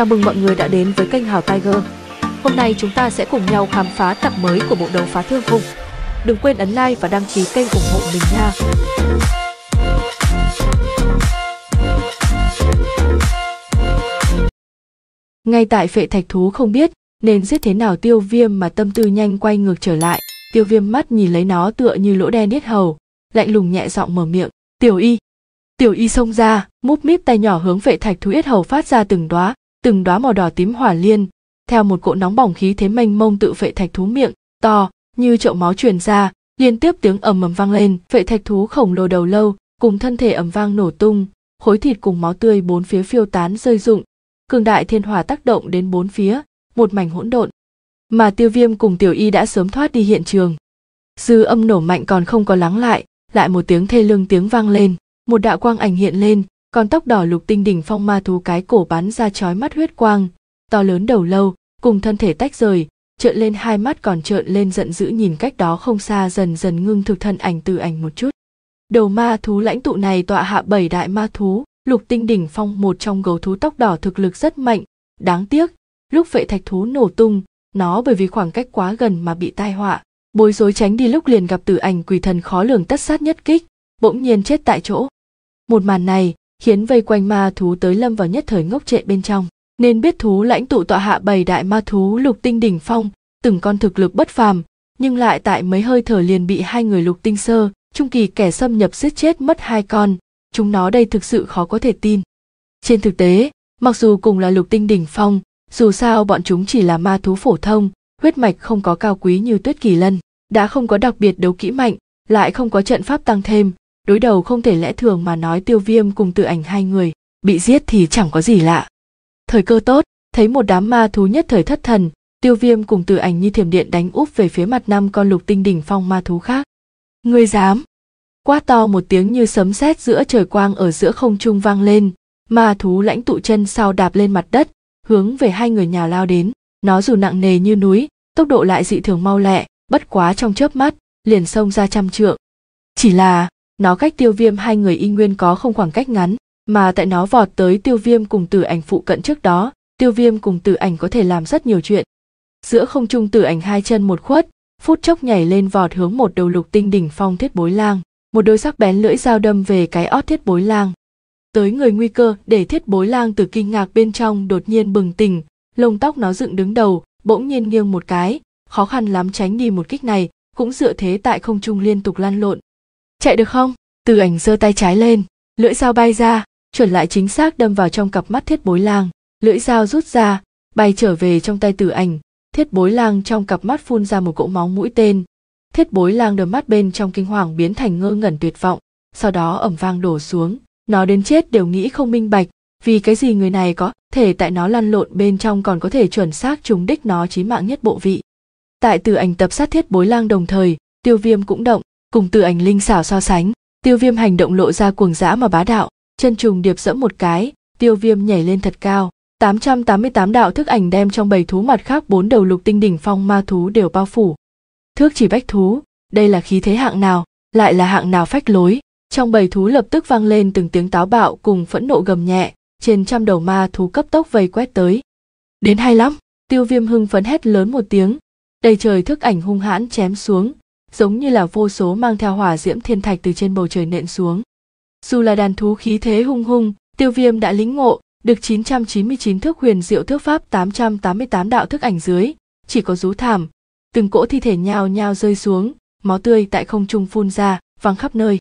Chào mừng mọi người đã đến với kênh Hào Tiger. Hôm nay chúng ta sẽ cùng nhau khám phá tập mới của bộ đấu phá thương khung. Đừng quên ấn like và đăng ký kênh ủng hộ mình nha. Ngay tại phệ thạch thú không biết nên giết thế nào tiêu viêm mà tâm tư nhanh quay ngược trở lại. Tiêu viêm mắt nhìn lấy nó tựa như lỗ đen niết hầu, lạnh lùng nhẹ giọng mở miệng. Tiểu y. Tiểu y xông ra, múp míp tay nhỏ hướng vệ thạch thú yết hầu phát ra từng đóa từng đóa màu đỏ tím hỏa liên theo một cỗ nóng bỏng khí thế mênh mông tự phệ thạch thú miệng to như chậu máu truyền ra liên tiếp tiếng ầm ầm vang lên phệ thạch thú khổng lồ đầu lâu cùng thân thể ầm vang nổ tung khối thịt cùng máu tươi bốn phía phiêu tán rơi rụng cường đại thiên hỏa tác động đến bốn phía một mảnh hỗn độn mà tiêu viêm cùng tiểu y đã sớm thoát đi hiện trường dư âm nổ mạnh còn không có lắng lại lại một tiếng thê lương tiếng vang lên một đạo quang ảnh hiện lên con tóc đỏ lục tinh đỉnh phong ma thú cái cổ bắn ra chói mắt huyết quang to lớn đầu lâu cùng thân thể tách rời trợn lên hai mắt còn trợn lên giận dữ nhìn cách đó không xa dần dần ngưng thực thân ảnh từ ảnh một chút đầu ma thú lãnh tụ này tọa hạ bảy đại ma thú lục tinh đỉnh phong một trong gấu thú tóc đỏ thực lực rất mạnh đáng tiếc lúc vệ thạch thú nổ tung nó bởi vì khoảng cách quá gần mà bị tai họa bối rối tránh đi lúc liền gặp tử ảnh quỷ thần khó lường tất sát nhất kích bỗng nhiên chết tại chỗ một màn này khiến vây quanh ma thú tới lâm vào nhất thời ngốc trệ bên trong nên biết thú lãnh tụ tọa hạ bầy đại ma thú lục tinh đỉnh phong từng con thực lực bất phàm nhưng lại tại mấy hơi thở liền bị hai người lục tinh sơ trung kỳ kẻ xâm nhập giết chết mất hai con chúng nó đây thực sự khó có thể tin trên thực tế mặc dù cùng là lục tinh đỉnh phong dù sao bọn chúng chỉ là ma thú phổ thông huyết mạch không có cao quý như tuyết kỳ lân đã không có đặc biệt đấu kỹ mạnh lại không có trận pháp tăng thêm đối đầu không thể lẽ thường mà nói tiêu viêm cùng tự ảnh hai người bị giết thì chẳng có gì lạ thời cơ tốt thấy một đám ma thú nhất thời thất thần tiêu viêm cùng tự ảnh như thiểm điện đánh úp về phía mặt năm con lục tinh đỉnh phong ma thú khác ngươi dám quá to một tiếng như sấm sét giữa trời quang ở giữa không trung vang lên ma thú lãnh tụ chân sau đạp lên mặt đất hướng về hai người nhà lao đến nó dù nặng nề như núi tốc độ lại dị thường mau lẹ bất quá trong chớp mắt liền xông ra trăm trượng chỉ là nó cách tiêu viêm hai người y nguyên có không khoảng cách ngắn mà tại nó vọt tới tiêu viêm cùng tử ảnh phụ cận trước đó tiêu viêm cùng tử ảnh có thể làm rất nhiều chuyện giữa không trung tử ảnh hai chân một khuất phút chốc nhảy lên vọt hướng một đầu lục tinh đỉnh phong thiết bối lang một đôi sắc bén lưỡi dao đâm về cái ót thiết bối lang tới người nguy cơ để thiết bối lang từ kinh ngạc bên trong đột nhiên bừng tỉnh lông tóc nó dựng đứng đầu bỗng nhiên nghiêng một cái khó khăn lắm tránh đi một kích này cũng dựa thế tại không trung liên tục lan lộn chạy được không từ ảnh giơ tay trái lên lưỡi dao bay ra chuẩn lại chính xác đâm vào trong cặp mắt thiết bối lang lưỡi dao rút ra bay trở về trong tay từ ảnh thiết bối lang trong cặp mắt phun ra một cỗ máu mũi tên thiết bối lang đôi mắt bên trong kinh hoàng biến thành ngơ ngẩn tuyệt vọng sau đó ẩm vang đổ xuống nó đến chết đều nghĩ không minh bạch vì cái gì người này có thể tại nó lăn lộn bên trong còn có thể chuẩn xác trúng đích nó chí mạng nhất bộ vị tại từ ảnh tập sát thiết bối lang đồng thời tiêu viêm cũng động cùng từ ảnh linh xảo so sánh tiêu viêm hành động lộ ra cuồng dã mà bá đạo chân trùng điệp dẫm một cái tiêu viêm nhảy lên thật cao 888 đạo thức ảnh đem trong bầy thú mặt khác bốn đầu lục tinh đỉnh phong ma thú đều bao phủ thước chỉ bách thú đây là khí thế hạng nào lại là hạng nào phách lối trong bầy thú lập tức vang lên từng tiếng táo bạo cùng phẫn nộ gầm nhẹ trên trăm đầu ma thú cấp tốc vây quét tới đến hay lắm tiêu viêm hưng phấn hét lớn một tiếng đầy trời thức ảnh hung hãn chém xuống giống như là vô số mang theo hỏa diễm thiên thạch từ trên bầu trời nện xuống. Dù là đàn thú khí thế hung hung, tiêu viêm đã lĩnh ngộ, được 999 thước huyền diệu thước pháp 888 đạo thức ảnh dưới, chỉ có rú thảm. Từng cỗ thi thể nhào nhào rơi xuống, máu tươi tại không trung phun ra, văng khắp nơi.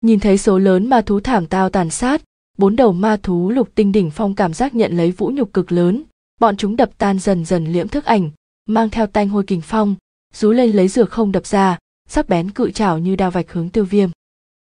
Nhìn thấy số lớn ma thú thảm tao tàn sát, bốn đầu ma thú lục tinh đỉnh phong cảm giác nhận lấy vũ nhục cực lớn, bọn chúng đập tan dần dần liễm thức ảnh, mang theo tanh hôi kình phong, rú lên lấy dược không đập ra, sắc bén cự trảo như đao vạch hướng tiêu viêm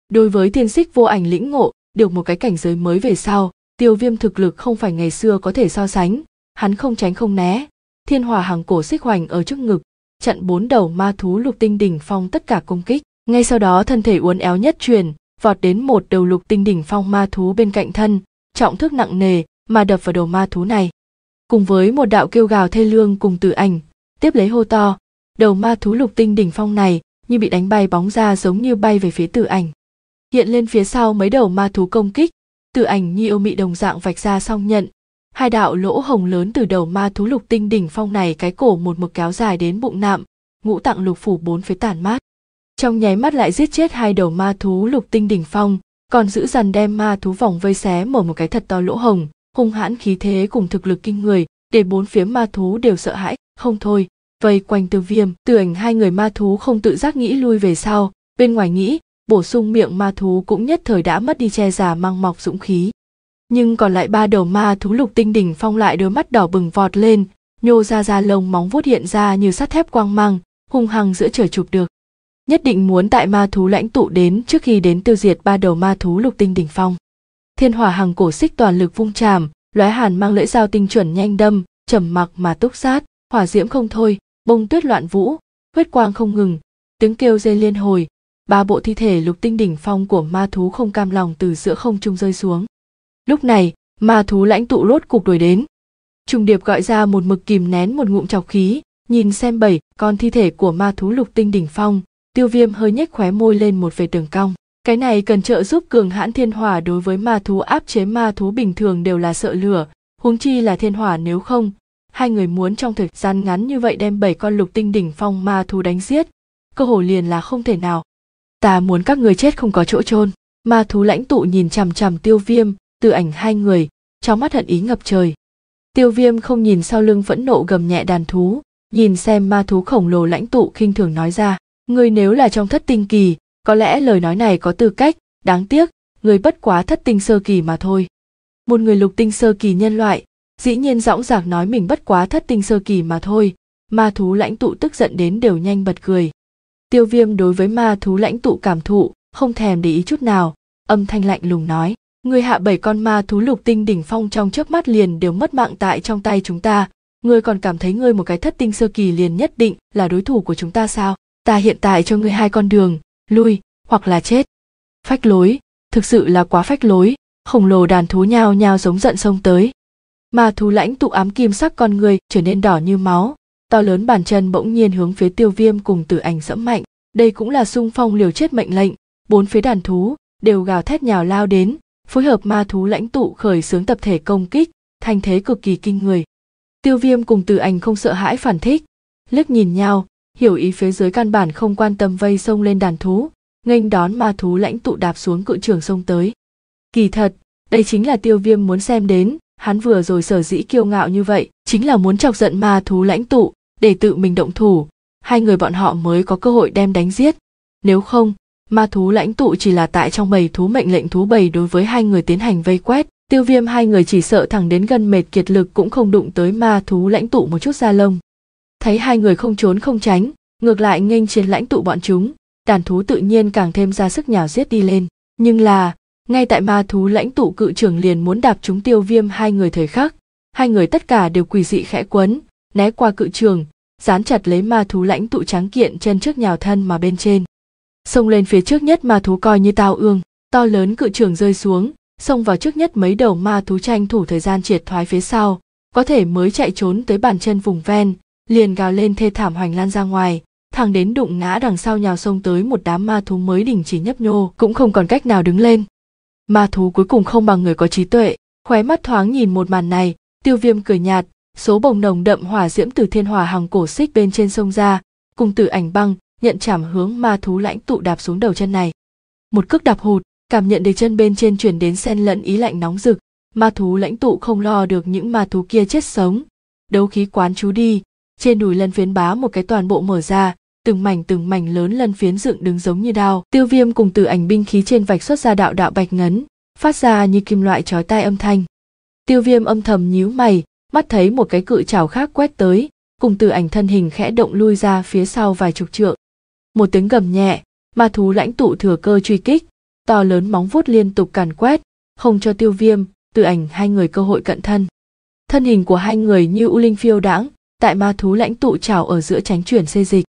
đối với thiên xích vô ảnh lĩnh ngộ được một cái cảnh giới mới về sau tiêu viêm thực lực không phải ngày xưa có thể so sánh hắn không tránh không né thiên hòa hàng cổ xích hoành ở trước ngực trận bốn đầu ma thú lục tinh đỉnh phong tất cả công kích ngay sau đó thân thể uốn éo nhất truyền vọt đến một đầu lục tinh đỉnh phong ma thú bên cạnh thân trọng thước nặng nề mà đập vào đầu ma thú này cùng với một đạo kêu gào thê lương cùng tử ảnh tiếp lấy hô to đầu ma thú lục tinh đỉnh phong này như bị đánh bay bóng ra giống như bay về phía tử ảnh hiện lên phía sau mấy đầu ma thú công kích tử ảnh như ô mị đồng dạng vạch ra song nhận hai đạo lỗ hồng lớn từ đầu ma thú lục tinh đỉnh phong này cái cổ một mực kéo dài đến bụng nạm ngũ tặng lục phủ bốn phía tản mát trong nháy mắt lại giết chết hai đầu ma thú lục tinh đỉnh phong còn giữ dần đem ma thú vòng vây xé mở một cái thật to lỗ hồng hung hãn khí thế cùng thực lực kinh người để bốn phía ma thú đều sợ hãi không thôi vây quanh tiêu viêm từ ảnh hai người ma thú không tự giác nghĩ lui về sau bên ngoài nghĩ bổ sung miệng ma thú cũng nhất thời đã mất đi che giả mang mọc dũng khí nhưng còn lại ba đầu ma thú lục tinh đỉnh phong lại đôi mắt đỏ bừng vọt lên nhô ra ra lông móng vuốt hiện ra như sắt thép quang mang hung hăng giữa trời chụp được nhất định muốn tại ma thú lãnh tụ đến trước khi đến tiêu diệt ba đầu ma thú lục tinh đỉnh phong thiên hỏa hằng cổ xích toàn lực vung chàm lóe hàn mang lưỡi dao tinh chuẩn nhanh đâm trầm mặc mà túc sát hỏa diễm không thôi bông tuyết loạn vũ huyết quang không ngừng tiếng kêu rên liên hồi ba bộ thi thể lục tinh đỉnh phong của ma thú không cam lòng từ giữa không trung rơi xuống lúc này ma thú lãnh tụ rốt cục đuổi đến trùng điệp gọi ra một mực kìm nén một ngụm chọc khí nhìn xem bảy con thi thể của ma thú lục tinh đỉnh phong tiêu viêm hơi nhếch khóe môi lên một vệt tường cong cái này cần trợ giúp cường hãn thiên hỏa đối với ma thú áp chế ma thú bình thường đều là sợ lửa huống chi là thiên hỏa nếu không hai người muốn trong thời gian ngắn như vậy đem bảy con lục tinh đỉnh phong ma thú đánh giết cơ hồ liền là không thể nào ta muốn các người chết không có chỗ chôn ma thú lãnh tụ nhìn chằm chằm tiêu viêm từ ảnh hai người trong mắt hận ý ngập trời tiêu viêm không nhìn sau lưng phẫn nộ gầm nhẹ đàn thú nhìn xem ma thú khổng lồ lãnh tụ khinh thường nói ra người nếu là trong thất tinh kỳ có lẽ lời nói này có tư cách đáng tiếc người bất quá thất tinh sơ kỳ mà thôi một người lục tinh sơ kỳ nhân loại dĩ nhiên dõng dạc nói mình bất quá thất tinh sơ kỳ mà thôi ma thú lãnh tụ tức giận đến đều nhanh bật cười tiêu viêm đối với ma thú lãnh tụ cảm thụ không thèm để ý chút nào âm thanh lạnh lùng nói người hạ bảy con ma thú lục tinh đỉnh phong trong chớp mắt liền đều mất mạng tại trong tay chúng ta người còn cảm thấy ngươi một cái thất tinh sơ kỳ liền nhất định là đối thủ của chúng ta sao ta hiện tại cho ngươi hai con đường lui hoặc là chết phách lối thực sự là quá phách lối khổng lồ đàn thú nhao nhao giống giận sông tới ma thú lãnh tụ ám kim sắc con người trở nên đỏ như máu to lớn bàn chân bỗng nhiên hướng phía tiêu viêm cùng tử ảnh dẫm mạnh đây cũng là sung phong liều chết mệnh lệnh bốn phía đàn thú đều gào thét nhào lao đến phối hợp ma thú lãnh tụ khởi xướng tập thể công kích thành thế cực kỳ kinh người tiêu viêm cùng tử ảnh không sợ hãi phản thích liếc nhìn nhau hiểu ý phía dưới căn bản không quan tâm vây sông lên đàn thú nghênh đón ma thú lãnh tụ đạp xuống cự trường sông tới kỳ thật đây chính là tiêu viêm muốn xem đến hắn vừa rồi sở dĩ kiêu ngạo như vậy chính là muốn chọc giận ma thú lãnh tụ để tự mình động thủ hai người bọn họ mới có cơ hội đem đánh giết nếu không ma thú lãnh tụ chỉ là tại trong bầy thú mệnh lệnh thú bầy đối với hai người tiến hành vây quét tiêu viêm hai người chỉ sợ thẳng đến gần mệt kiệt lực cũng không đụng tới ma thú lãnh tụ một chút da lông thấy hai người không trốn không tránh ngược lại nghênh chiến lãnh tụ bọn chúng đàn thú tự nhiên càng thêm ra sức nhào giết đi lên nhưng là ngay tại ma thú lãnh tụ cự trưởng liền muốn đạp chúng tiêu viêm hai người thời khắc hai người tất cả đều quỳ dị khẽ quấn né qua cự trường dán chặt lấy ma thú lãnh tụ tráng kiện chân trước nhào thân mà bên trên xông lên phía trước nhất ma thú coi như tao ương to lớn cự trường rơi xuống xông vào trước nhất mấy đầu ma thú tranh thủ thời gian triệt thoái phía sau có thể mới chạy trốn tới bàn chân vùng ven liền gào lên thê thảm hoành lan ra ngoài thằng đến đụng ngã đằng sau nhào xông tới một đám ma thú mới đình chỉ nhấp nhô cũng không còn cách nào đứng lên ma thú cuối cùng không bằng người có trí tuệ khóe mắt thoáng nhìn một màn này tiêu viêm cười nhạt số bồng nồng đậm hỏa diễm từ thiên hòa hằng cổ xích bên trên sông ra cùng tử ảnh băng nhận chảm hướng ma thú lãnh tụ đạp xuống đầu chân này một cước đạp hụt cảm nhận được chân bên trên chuyển đến xen lẫn ý lạnh nóng rực ma thú lãnh tụ không lo được những ma thú kia chết sống đấu khí quán chú đi trên đùi lân phiến bá một cái toàn bộ mở ra từng mảnh từng mảnh lớn lân phiến dựng đứng giống như đao tiêu viêm cùng từ ảnh binh khí trên vạch xuất ra đạo đạo bạch ngấn phát ra như kim loại chói tai âm thanh tiêu viêm âm thầm nhíu mày mắt thấy một cái cự trảo khác quét tới cùng từ ảnh thân hình khẽ động lui ra phía sau vài chục trượng một tiếng gầm nhẹ ma thú lãnh tụ thừa cơ truy kích to lớn móng vuốt liên tục càn quét không cho tiêu viêm từ ảnh hai người cơ hội cận thân thân hình của hai người như u linh phiêu đãng tại ma thú lãnh tụ trào ở giữa tránh chuyển xê dịch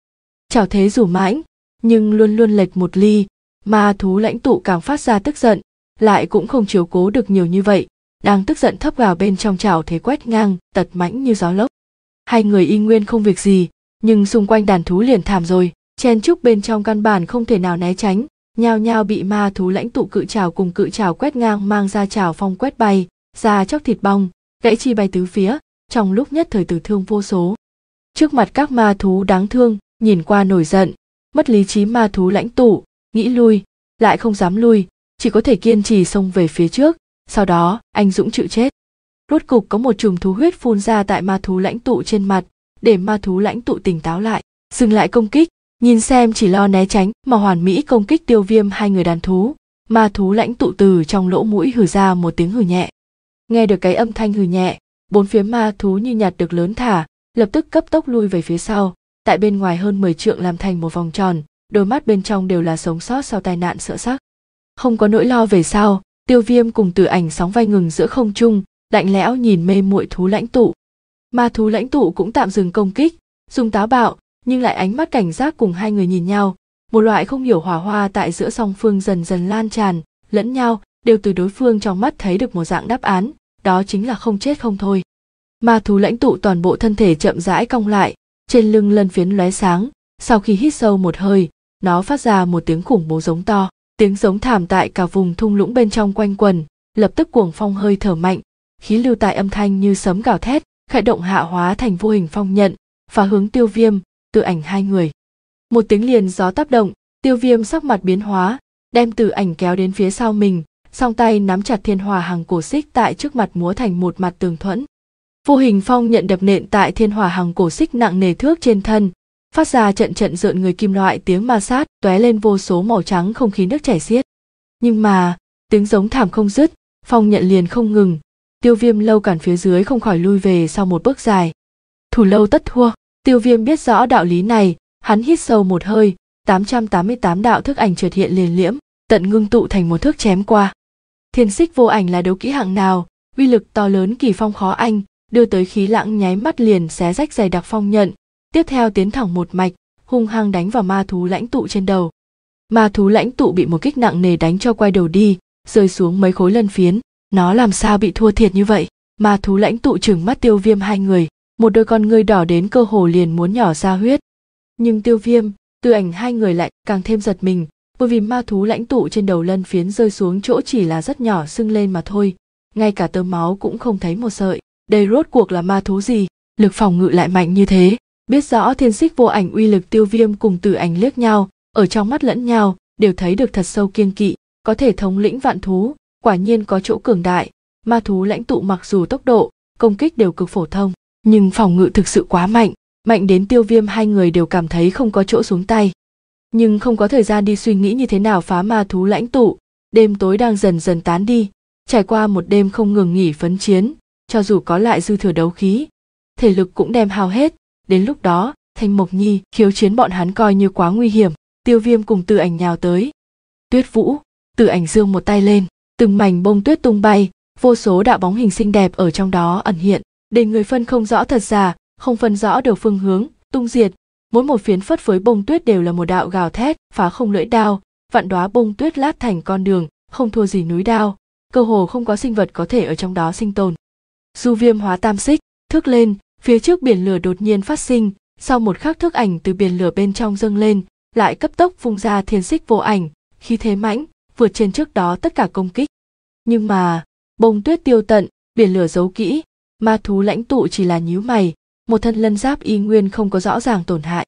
chảo thế rủ mãnh nhưng luôn luôn lệch một ly ma thú lãnh tụ càng phát ra tức giận lại cũng không chiếu cố được nhiều như vậy đang tức giận thấp gào bên trong chảo thế quét ngang tật mãnh như gió lốc hai người y nguyên không việc gì nhưng xung quanh đàn thú liền thảm rồi chen chúc bên trong căn bản không thể nào né tránh nhao nhao bị ma thú lãnh tụ cự trào cùng cự trào quét ngang mang ra trào phong quét bay ra chóc thịt bong gãy chi bay tứ phía trong lúc nhất thời tử thương vô số trước mặt các ma thú đáng thương nhìn qua nổi giận mất lý trí ma thú lãnh tụ nghĩ lui lại không dám lui chỉ có thể kiên trì xông về phía trước sau đó anh dũng chịu chết rốt cục có một chùm thú huyết phun ra tại ma thú lãnh tụ trên mặt để ma thú lãnh tụ tỉnh táo lại dừng lại công kích nhìn xem chỉ lo né tránh mà hoàn mỹ công kích tiêu viêm hai người đàn thú ma thú lãnh tụ từ trong lỗ mũi hử ra một tiếng hử nhẹ nghe được cái âm thanh hử nhẹ bốn phía ma thú như nhặt được lớn thả lập tức cấp tốc lui về phía sau tại bên ngoài hơn 10 trượng làm thành một vòng tròn, đôi mắt bên trong đều là sống sót sau tai nạn sợ sắc. Không có nỗi lo về sau, tiêu viêm cùng tử ảnh sóng vai ngừng giữa không trung, lạnh lẽo nhìn mê muội thú lãnh tụ. Ma thú lãnh tụ cũng tạm dừng công kích, dùng táo bạo, nhưng lại ánh mắt cảnh giác cùng hai người nhìn nhau, một loại không hiểu hỏa hoa tại giữa song phương dần dần lan tràn, lẫn nhau, đều từ đối phương trong mắt thấy được một dạng đáp án, đó chính là không chết không thôi. Ma thú lãnh tụ toàn bộ thân thể chậm rãi cong lại, trên lưng lân phiến lóe sáng sau khi hít sâu một hơi nó phát ra một tiếng khủng bố giống to tiếng giống thảm tại cả vùng thung lũng bên trong quanh quần lập tức cuồng phong hơi thở mạnh khí lưu tại âm thanh như sấm gào thét khẽ động hạ hóa thành vô hình phong nhận và hướng tiêu viêm từ ảnh hai người một tiếng liền gió tác động tiêu viêm sắc mặt biến hóa đem từ ảnh kéo đến phía sau mình song tay nắm chặt thiên hòa hàng cổ xích tại trước mặt múa thành một mặt tường thuẫn vô hình phong nhận đập nện tại thiên hỏa hằng cổ xích nặng nề thước trên thân phát ra trận trận rợn người kim loại tiếng ma sát tóe lên vô số màu trắng không khí nước chảy xiết nhưng mà tiếng giống thảm không dứt phong nhận liền không ngừng tiêu viêm lâu cản phía dưới không khỏi lui về sau một bước dài thủ lâu tất thua tiêu viêm biết rõ đạo lý này hắn hít sâu một hơi 888 đạo thức ảnh trượt hiện liền liễm tận ngưng tụ thành một thước chém qua thiên xích vô ảnh là đấu kỹ hạng nào uy lực to lớn kỳ phong khó anh đưa tới khí lãng nháy mắt liền xé rách dày đặc phong nhận tiếp theo tiến thẳng một mạch hung hăng đánh vào ma thú lãnh tụ trên đầu ma thú lãnh tụ bị một kích nặng nề đánh cho quay đầu đi rơi xuống mấy khối lân phiến nó làm sao bị thua thiệt như vậy ma thú lãnh tụ chừng mắt tiêu viêm hai người một đôi con ngươi đỏ đến cơ hồ liền muốn nhỏ ra huyết nhưng tiêu viêm tư ảnh hai người lại càng thêm giật mình bởi vì ma thú lãnh tụ trên đầu lân phiến rơi xuống chỗ chỉ là rất nhỏ sưng lên mà thôi ngay cả tơ máu cũng không thấy một sợi đây rốt cuộc là ma thú gì lực phòng ngự lại mạnh như thế biết rõ thiên xích vô ảnh uy lực tiêu viêm cùng tử ảnh liếc nhau ở trong mắt lẫn nhau đều thấy được thật sâu kiên kỵ có thể thống lĩnh vạn thú quả nhiên có chỗ cường đại ma thú lãnh tụ mặc dù tốc độ công kích đều cực phổ thông nhưng phòng ngự thực sự quá mạnh mạnh đến tiêu viêm hai người đều cảm thấy không có chỗ xuống tay nhưng không có thời gian đi suy nghĩ như thế nào phá ma thú lãnh tụ đêm tối đang dần dần tán đi trải qua một đêm không ngừng nghỉ phấn chiến cho dù có lại dư thừa đấu khí thể lực cũng đem hao hết đến lúc đó thanh mộc nhi khiếu chiến bọn hắn coi như quá nguy hiểm tiêu viêm cùng tư ảnh nhào tới tuyết vũ tư ảnh dương một tay lên từng mảnh bông tuyết tung bay vô số đạo bóng hình xinh đẹp ở trong đó ẩn hiện để người phân không rõ thật giả không phân rõ được phương hướng tung diệt mỗi một phiến phất với bông tuyết đều là một đạo gào thét phá không lưỡi đao vạn đóa bông tuyết lát thành con đường không thua gì núi đao cơ hồ không có sinh vật có thể ở trong đó sinh tồn du viêm hóa tam xích thức lên phía trước biển lửa đột nhiên phát sinh sau một khắc thức ảnh từ biển lửa bên trong dâng lên lại cấp tốc vung ra thiên xích vô ảnh khi thế mãnh vượt trên trước đó tất cả công kích nhưng mà bông tuyết tiêu tận biển lửa giấu kỹ ma thú lãnh tụ chỉ là nhíu mày một thân lân giáp y nguyên không có rõ ràng tổn hại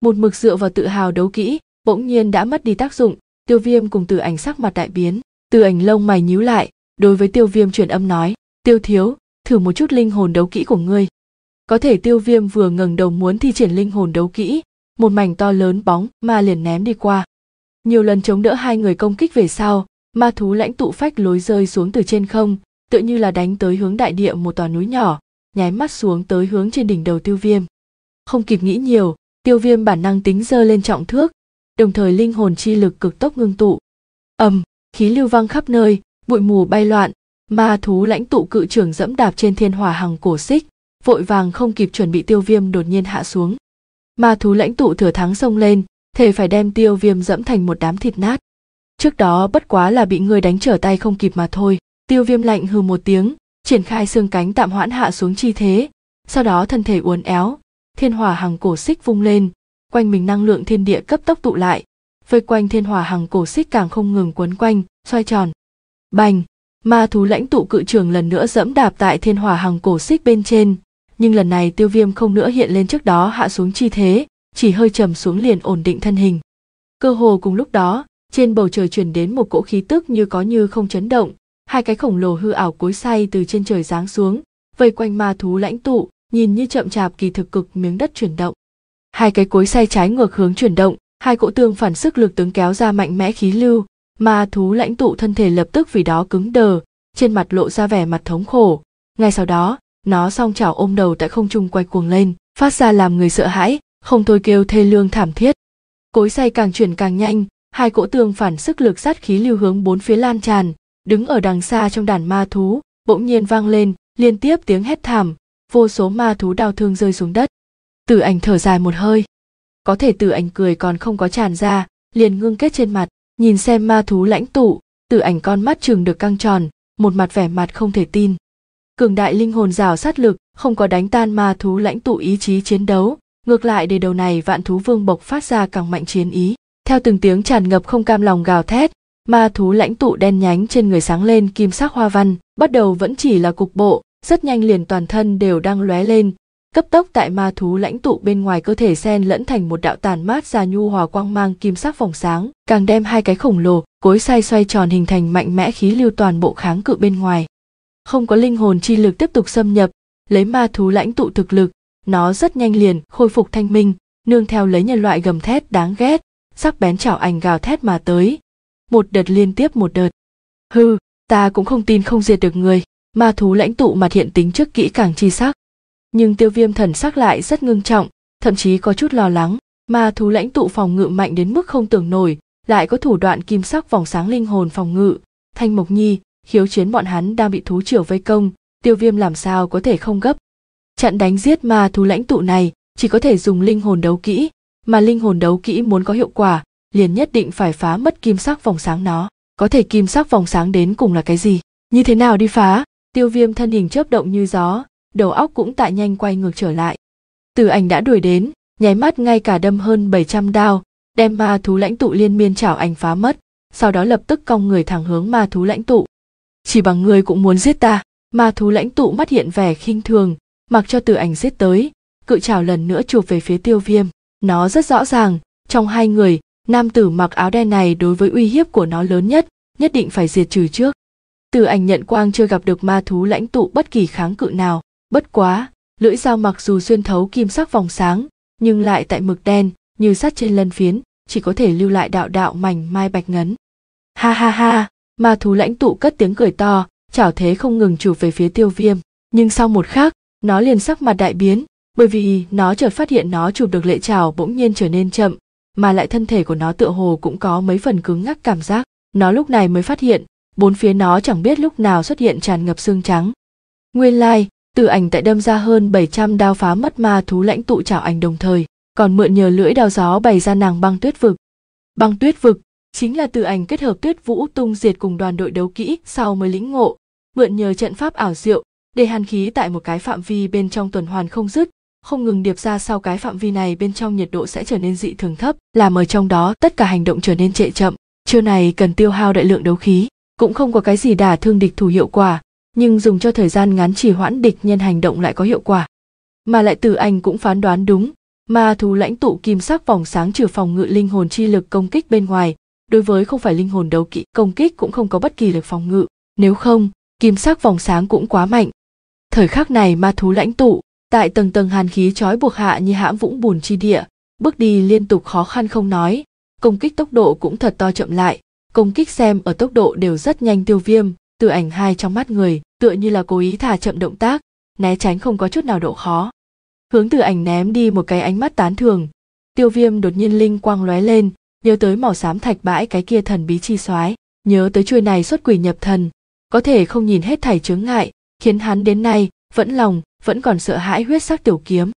một mực dựa vào tự hào đấu kỹ bỗng nhiên đã mất đi tác dụng tiêu viêm cùng từ ảnh sắc mặt đại biến từ ảnh lông mày nhíu lại đối với tiêu viêm truyền âm nói tiêu thiếu thử một chút linh hồn đấu kỹ của ngươi có thể tiêu viêm vừa ngẩng đầu muốn thi triển linh hồn đấu kỹ một mảnh to lớn bóng ma liền ném đi qua nhiều lần chống đỡ hai người công kích về sau ma thú lãnh tụ phách lối rơi xuống từ trên không tựa như là đánh tới hướng đại địa một tòa núi nhỏ nháy mắt xuống tới hướng trên đỉnh đầu tiêu viêm không kịp nghĩ nhiều tiêu viêm bản năng tính giơ lên trọng thước đồng thời linh hồn chi lực cực tốc ngưng tụ ầm khí lưu văng khắp nơi bụi mù bay loạn ma thú lãnh tụ cự trưởng dẫm đạp trên thiên hỏa hằng cổ xích vội vàng không kịp chuẩn bị tiêu viêm đột nhiên hạ xuống ma thú lãnh tụ thừa thắng xông lên thề phải đem tiêu viêm dẫm thành một đám thịt nát trước đó bất quá là bị người đánh trở tay không kịp mà thôi tiêu viêm lạnh hừ một tiếng triển khai xương cánh tạm hoãn hạ xuống chi thế sau đó thân thể uốn éo thiên hỏa hằng cổ xích vung lên quanh mình năng lượng thiên địa cấp tốc tụ lại vây quanh thiên hỏa hằng cổ xích càng không ngừng quấn quanh xoay tròn bành ma thú lãnh tụ cự trường lần nữa dẫm đạp tại thiên hỏa hằng cổ xích bên trên nhưng lần này tiêu viêm không nữa hiện lên trước đó hạ xuống chi thế chỉ hơi trầm xuống liền ổn định thân hình cơ hồ cùng lúc đó trên bầu trời truyền đến một cỗ khí tức như có như không chấn động hai cái khổng lồ hư ảo cối say từ trên trời giáng xuống vây quanh ma thú lãnh tụ nhìn như chậm chạp kỳ thực cực miếng đất chuyển động hai cái cối say trái ngược hướng chuyển động hai cỗ tương phản sức lực tướng kéo ra mạnh mẽ khí lưu Ma thú lãnh tụ thân thể lập tức vì đó cứng đờ, trên mặt lộ ra vẻ mặt thống khổ. Ngay sau đó, nó song chảo ôm đầu tại không trung quay cuồng lên, phát ra làm người sợ hãi, không thôi kêu thê lương thảm thiết. Cối xay càng chuyển càng nhanh, hai cỗ tương phản sức lực sát khí lưu hướng bốn phía lan tràn, đứng ở đằng xa trong đàn ma thú, bỗng nhiên vang lên, liên tiếp tiếng hét thảm, vô số ma thú đau thương rơi xuống đất. Tử ảnh thở dài một hơi. Có thể tử ảnh cười còn không có tràn ra, liền ngưng kết trên mặt, nhìn xem ma thú lãnh tụ từ ảnh con mắt trường được căng tròn một mặt vẻ mặt không thể tin cường đại linh hồn rào sát lực không có đánh tan ma thú lãnh tụ ý chí chiến đấu ngược lại để đầu này vạn thú vương bộc phát ra càng mạnh chiến ý theo từng tiếng tràn ngập không cam lòng gào thét ma thú lãnh tụ đen nhánh trên người sáng lên kim sắc hoa văn bắt đầu vẫn chỉ là cục bộ rất nhanh liền toàn thân đều đang lóe lên cấp tốc tại ma thú lãnh tụ bên ngoài cơ thể sen lẫn thành một đạo tàn mát ra nhu hòa quang mang kim sắc vòng sáng, càng đem hai cái khổng lồ, cối xoay xoay tròn hình thành mạnh mẽ khí lưu toàn bộ kháng cự bên ngoài. Không có linh hồn chi lực tiếp tục xâm nhập, lấy ma thú lãnh tụ thực lực, nó rất nhanh liền khôi phục thanh minh, nương theo lấy nhân loại gầm thét đáng ghét, sắc bén chảo ảnh gào thét mà tới. Một đợt liên tiếp một đợt. Hừ, ta cũng không tin không diệt được người. Ma thú lãnh tụ mặt hiện tính trước kỹ càng chi sắc, nhưng tiêu viêm thần sắc lại rất ngưng trọng thậm chí có chút lo lắng mà thú lãnh tụ phòng ngự mạnh đến mức không tưởng nổi lại có thủ đoạn kim sắc vòng sáng linh hồn phòng ngự thanh mộc nhi khiếu chiến bọn hắn đang bị thú triều vây công tiêu viêm làm sao có thể không gấp chặn đánh giết ma thú lãnh tụ này chỉ có thể dùng linh hồn đấu kỹ mà linh hồn đấu kỹ muốn có hiệu quả liền nhất định phải phá mất kim sắc vòng sáng nó có thể kim sắc vòng sáng đến cùng là cái gì như thế nào đi phá tiêu viêm thân hình chớp động như gió đầu óc cũng tại nhanh quay ngược trở lại. Từ ảnh đã đuổi đến, nháy mắt ngay cả đâm hơn 700 đao, đem ma thú lãnh tụ liên miên chảo ảnh phá mất, sau đó lập tức cong người thẳng hướng ma thú lãnh tụ. Chỉ bằng người cũng muốn giết ta, ma thú lãnh tụ mắt hiện vẻ khinh thường, mặc cho từ ảnh giết tới, cự chảo lần nữa chụp về phía tiêu viêm. Nó rất rõ ràng, trong hai người, nam tử mặc áo đen này đối với uy hiếp của nó lớn nhất, nhất định phải diệt trừ trước. Từ ảnh nhận quang chưa gặp được ma thú lãnh tụ bất kỳ kháng cự nào, bất quá lưỡi dao mặc dù xuyên thấu kim sắc vòng sáng nhưng lại tại mực đen như sắt trên lân phiến chỉ có thể lưu lại đạo đạo mảnh mai bạch ngấn ha ha ha ma thú lãnh tụ cất tiếng cười to chảo thế không ngừng chụp về phía tiêu viêm nhưng sau một khắc nó liền sắc mặt đại biến bởi vì nó chợt phát hiện nó chụp được lệ chảo bỗng nhiên trở nên chậm mà lại thân thể của nó tựa hồ cũng có mấy phần cứng ngắc cảm giác nó lúc này mới phát hiện bốn phía nó chẳng biết lúc nào xuất hiện tràn ngập xương trắng nguyên lai like, từ ảnh tại đâm ra hơn 700 đao phá mất ma thú lãnh tụ chảo ảnh đồng thời, còn mượn nhờ lưỡi đao gió bày ra nàng băng tuyết vực. Băng tuyết vực chính là từ ảnh kết hợp tuyết vũ tung diệt cùng đoàn đội đấu kỹ sau mới lĩnh ngộ, mượn nhờ trận pháp ảo diệu, để hàn khí tại một cái phạm vi bên trong tuần hoàn không dứt, không ngừng điệp ra sau cái phạm vi này bên trong nhiệt độ sẽ trở nên dị thường thấp, làm ở trong đó tất cả hành động trở nên trệ chậm. Chiêu này cần tiêu hao đại lượng đấu khí, cũng không có cái gì đả thương địch thủ hiệu quả, nhưng dùng cho thời gian ngắn chỉ hoãn địch nhân hành động lại có hiệu quả mà lại từ anh cũng phán đoán đúng ma thú lãnh tụ kim sắc vòng sáng trừ phòng ngự linh hồn chi lực công kích bên ngoài đối với không phải linh hồn đấu kỵ công kích cũng không có bất kỳ lực phòng ngự nếu không kim sắc vòng sáng cũng quá mạnh thời khắc này ma thú lãnh tụ tại tầng tầng hàn khí trói buộc hạ như hãm vũng bùn chi địa bước đi liên tục khó khăn không nói công kích tốc độ cũng thật to chậm lại công kích xem ở tốc độ đều rất nhanh tiêu viêm từ ảnh hai trong mắt người tựa như là cố ý thả chậm động tác né tránh không có chút nào độ khó hướng từ ảnh ném đi một cái ánh mắt tán thường tiêu viêm đột nhiên linh quang lóe lên nhớ tới màu xám thạch bãi cái kia thần bí chi soái nhớ tới chuôi này xuất quỷ nhập thần có thể không nhìn hết thảy chướng ngại khiến hắn đến nay vẫn lòng vẫn còn sợ hãi huyết sắc tiểu kiếm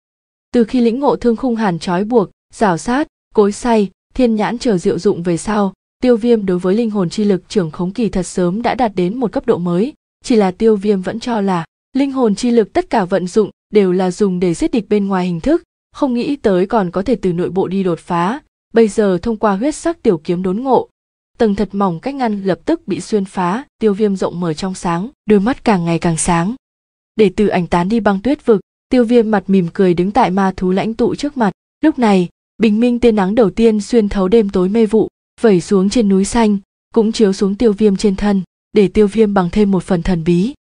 từ khi lĩnh ngộ thương khung hàn trói buộc rào sát cối say thiên nhãn chờ diệu dụng về sau tiêu viêm đối với linh hồn chi lực trưởng khống kỳ thật sớm đã đạt đến một cấp độ mới chỉ là tiêu viêm vẫn cho là linh hồn chi lực tất cả vận dụng đều là dùng để giết địch bên ngoài hình thức không nghĩ tới còn có thể từ nội bộ đi đột phá bây giờ thông qua huyết sắc tiểu kiếm đốn ngộ tầng thật mỏng cách ngăn lập tức bị xuyên phá tiêu viêm rộng mở trong sáng đôi mắt càng ngày càng sáng để từ ảnh tán đi băng tuyết vực tiêu viêm mặt mỉm cười đứng tại ma thú lãnh tụ trước mặt lúc này bình minh tia nắng đầu tiên xuyên thấu đêm tối mê vụ vẩy xuống trên núi xanh cũng chiếu xuống tiêu viêm trên thân để tiêu viêm bằng thêm một phần thần bí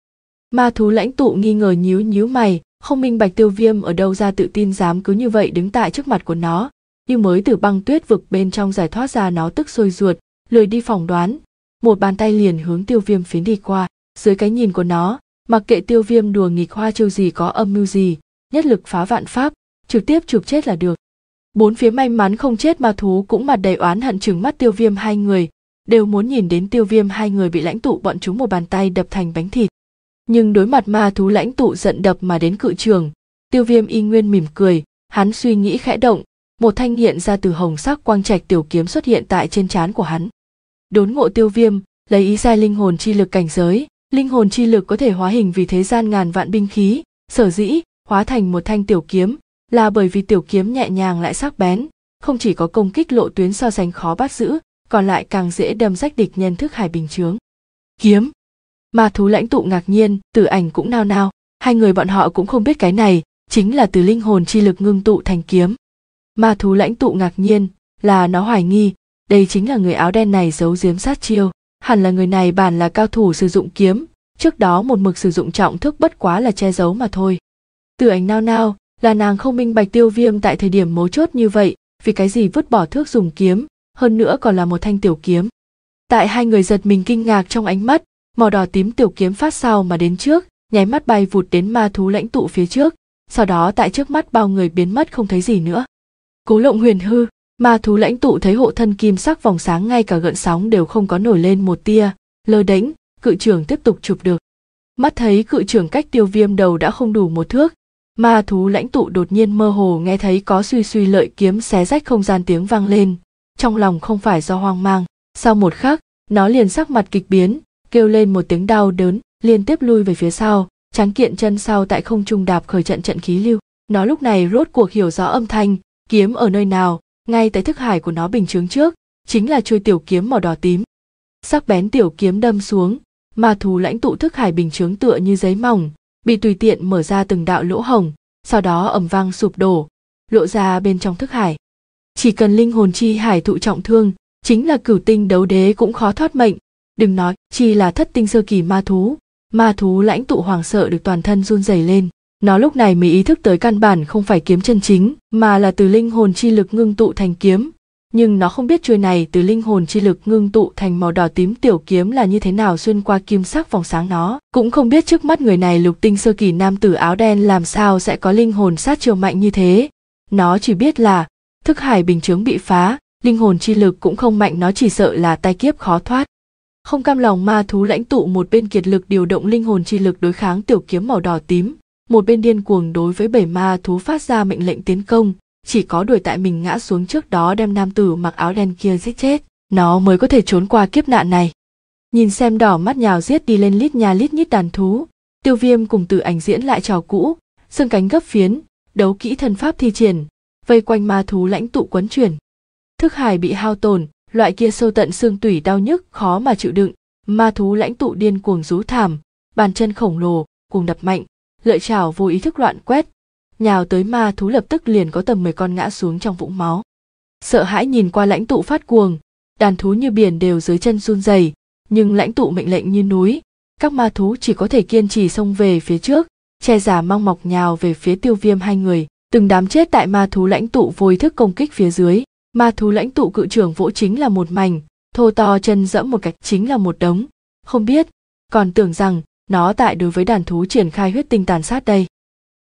ma thú lãnh tụ nghi ngờ nhíu nhíu mày không minh bạch tiêu viêm ở đâu ra tự tin dám cứ như vậy đứng tại trước mặt của nó nhưng mới từ băng tuyết vực bên trong giải thoát ra nó tức sôi ruột lười đi phỏng đoán một bàn tay liền hướng tiêu viêm phiến đi qua dưới cái nhìn của nó mặc kệ tiêu viêm đùa nghịch hoa chiêu gì có âm mưu gì nhất lực phá vạn pháp trực tiếp chụp chết là được bốn phía may mắn không chết ma thú cũng mặt đầy oán hận chừng mắt tiêu viêm hai người đều muốn nhìn đến tiêu viêm hai người bị lãnh tụ bọn chúng một bàn tay đập thành bánh thịt nhưng đối mặt ma thú lãnh tụ giận đập mà đến cự trường tiêu viêm y nguyên mỉm cười hắn suy nghĩ khẽ động một thanh hiện ra từ hồng sắc quang trạch tiểu kiếm xuất hiện tại trên trán của hắn đốn ngộ tiêu viêm lấy ý sai linh hồn chi lực cảnh giới linh hồn chi lực có thể hóa hình vì thế gian ngàn vạn binh khí sở dĩ hóa thành một thanh tiểu kiếm là bởi vì tiểu kiếm nhẹ nhàng lại sắc bén không chỉ có công kích lộ tuyến so sánh khó bắt giữ còn lại càng dễ đâm rách địch nhân thức hải bình chướng kiếm ma thú lãnh tụ ngạc nhiên tử ảnh cũng nao nao hai người bọn họ cũng không biết cái này chính là từ linh hồn chi lực ngưng tụ thành kiếm ma thú lãnh tụ ngạc nhiên là nó hoài nghi đây chính là người áo đen này giấu giếm sát chiêu hẳn là người này bản là cao thủ sử dụng kiếm trước đó một mực sử dụng trọng thước bất quá là che giấu mà thôi tử ảnh nao nao là nàng không minh bạch tiêu viêm tại thời điểm mấu chốt như vậy vì cái gì vứt bỏ thước dùng kiếm hơn nữa còn là một thanh tiểu kiếm. Tại hai người giật mình kinh ngạc trong ánh mắt, màu đỏ tím tiểu kiếm phát sao mà đến trước, nháy mắt bay vụt đến ma thú lãnh tụ phía trước, sau đó tại trước mắt bao người biến mất không thấy gì nữa. Cố lộng huyền hư, ma thú lãnh tụ thấy hộ thân kim sắc vòng sáng ngay cả gợn sóng đều không có nổi lên một tia, lơ đánh, cự trưởng tiếp tục chụp được. Mắt thấy cự trưởng cách tiêu viêm đầu đã không đủ một thước, ma thú lãnh tụ đột nhiên mơ hồ nghe thấy có suy suy lợi kiếm xé rách không gian tiếng vang lên, trong lòng không phải do hoang mang sau một khắc nó liền sắc mặt kịch biến kêu lên một tiếng đau đớn liên tiếp lui về phía sau tráng kiện chân sau tại không trung đạp khởi trận trận khí lưu nó lúc này rốt cuộc hiểu rõ âm thanh kiếm ở nơi nào ngay tại thức hải của nó bình chướng trước chính là chuôi tiểu kiếm màu đỏ tím sắc bén tiểu kiếm đâm xuống mà thú lãnh tụ thức hải bình chướng tựa như giấy mỏng bị tùy tiện mở ra từng đạo lỗ hồng sau đó ẩm vang sụp đổ lộ ra bên trong thức hải chỉ cần linh hồn chi hải thụ trọng thương chính là cửu tinh đấu đế cũng khó thoát mệnh đừng nói chi là thất tinh sơ kỳ ma thú ma thú lãnh tụ hoàng sợ được toàn thân run rẩy lên nó lúc này mới ý thức tới căn bản không phải kiếm chân chính mà là từ linh hồn chi lực ngưng tụ thành kiếm nhưng nó không biết chuôi này từ linh hồn chi lực ngưng tụ thành màu đỏ tím tiểu kiếm là như thế nào xuyên qua kim sắc vòng sáng nó cũng không biết trước mắt người này lục tinh sơ kỳ nam tử áo đen làm sao sẽ có linh hồn sát chiều mạnh như thế nó chỉ biết là thức hải bình chướng bị phá linh hồn chi lực cũng không mạnh nó chỉ sợ là tai kiếp khó thoát không cam lòng ma thú lãnh tụ một bên kiệt lực điều động linh hồn chi lực đối kháng tiểu kiếm màu đỏ tím một bên điên cuồng đối với bảy ma thú phát ra mệnh lệnh tiến công chỉ có đuổi tại mình ngã xuống trước đó đem nam tử mặc áo đen kia giết chết nó mới có thể trốn qua kiếp nạn này nhìn xem đỏ mắt nhào giết đi lên lít nhà lít nhít đàn thú tiêu viêm cùng tử ảnh diễn lại trò cũ xương cánh gấp phiến đấu kỹ thân pháp thi triển vây quanh ma thú lãnh tụ quấn chuyển. Thức hải bị hao tổn, loại kia sâu tận xương tủy đau nhức khó mà chịu đựng, ma thú lãnh tụ điên cuồng rú thảm, bàn chân khổng lồ cùng đập mạnh, lợi chảo vô ý thức loạn quét, nhào tới ma thú lập tức liền có tầm 10 con ngã xuống trong vũng máu. Sợ hãi nhìn qua lãnh tụ phát cuồng, đàn thú như biển đều dưới chân run rẩy, nhưng lãnh tụ mệnh lệnh như núi, các ma thú chỉ có thể kiên trì xông về phía trước, che giả mong mọc nhào về phía tiêu viêm hai người từng đám chết tại ma thú lãnh tụ vô ý thức công kích phía dưới ma thú lãnh tụ cự trưởng vỗ chính là một mảnh thô to chân dẫm một cách chính là một đống không biết còn tưởng rằng nó tại đối với đàn thú triển khai huyết tinh tàn sát đây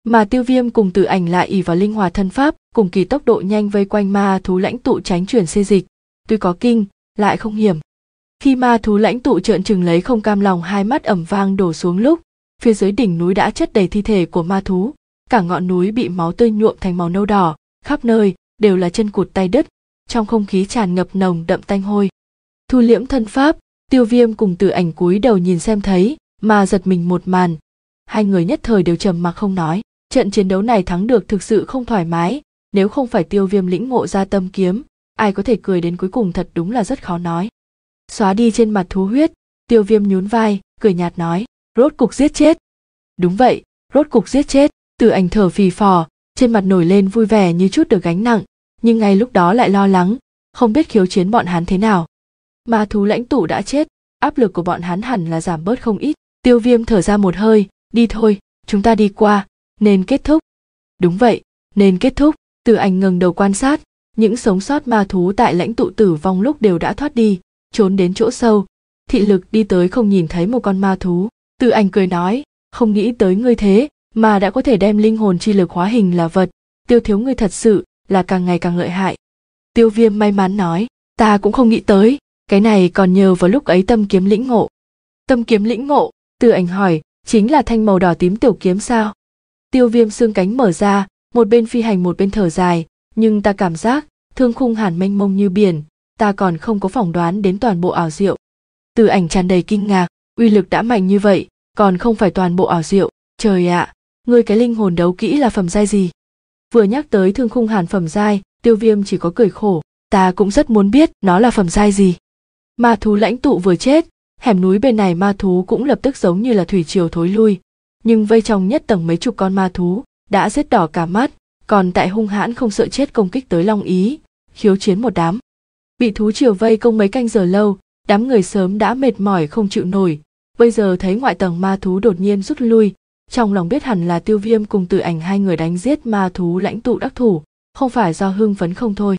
mà tiêu viêm cùng tự ảnh lại ỉ vào linh hoạt thân pháp cùng kỳ tốc độ nhanh vây quanh ma thú lãnh tụ tránh chuyển xê dịch tuy có kinh lại không hiểm khi ma thú lãnh tụ trợn trừng lấy không cam lòng hai mắt ẩm vang đổ xuống lúc phía dưới đỉnh núi đã chất đầy thi thể của ma thú cả ngọn núi bị máu tươi nhuộm thành màu nâu đỏ khắp nơi đều là chân cụt tay đứt trong không khí tràn ngập nồng đậm tanh hôi thu liễm thân pháp tiêu viêm cùng từ ảnh cúi đầu nhìn xem thấy mà giật mình một màn hai người nhất thời đều trầm mặc không nói trận chiến đấu này thắng được thực sự không thoải mái nếu không phải tiêu viêm lĩnh ngộ ra tâm kiếm ai có thể cười đến cuối cùng thật đúng là rất khó nói xóa đi trên mặt thú huyết tiêu viêm nhún vai cười nhạt nói rốt cục giết chết đúng vậy rốt cục giết chết từ ảnh thở phì phò trên mặt nổi lên vui vẻ như chút được gánh nặng nhưng ngay lúc đó lại lo lắng không biết khiếu chiến bọn hắn thế nào ma thú lãnh tụ đã chết áp lực của bọn hắn hẳn là giảm bớt không ít tiêu viêm thở ra một hơi đi thôi chúng ta đi qua nên kết thúc đúng vậy nên kết thúc từ ảnh ngừng đầu quan sát những sống sót ma thú tại lãnh tụ tử vong lúc đều đã thoát đi trốn đến chỗ sâu thị lực đi tới không nhìn thấy một con ma thú từ ảnh cười nói không nghĩ tới ngươi thế mà đã có thể đem linh hồn chi lực hóa hình là vật tiêu thiếu người thật sự là càng ngày càng lợi hại tiêu viêm may mắn nói ta cũng không nghĩ tới cái này còn nhờ vào lúc ấy tâm kiếm lĩnh ngộ tâm kiếm lĩnh ngộ từ ảnh hỏi chính là thanh màu đỏ tím tiểu kiếm sao tiêu viêm xương cánh mở ra một bên phi hành một bên thở dài nhưng ta cảm giác thương khung hàn mênh mông như biển ta còn không có phỏng đoán đến toàn bộ ảo diệu từ ảnh tràn đầy kinh ngạc uy lực đã mạnh như vậy còn không phải toàn bộ ảo diệu trời ạ à, ngươi cái linh hồn đấu kỹ là phẩm giai gì vừa nhắc tới thương khung hàn phẩm giai tiêu viêm chỉ có cười khổ ta cũng rất muốn biết nó là phẩm giai gì ma thú lãnh tụ vừa chết hẻm núi bên này ma thú cũng lập tức giống như là thủy triều thối lui nhưng vây trong nhất tầng mấy chục con ma thú đã rết đỏ cả mắt còn tại hung hãn không sợ chết công kích tới long ý khiếu chiến một đám bị thú triều vây công mấy canh giờ lâu đám người sớm đã mệt mỏi không chịu nổi bây giờ thấy ngoại tầng ma thú đột nhiên rút lui trong lòng biết hẳn là tiêu viêm cùng tử ảnh hai người đánh giết ma thú lãnh tụ đắc thủ không phải do hưng phấn không thôi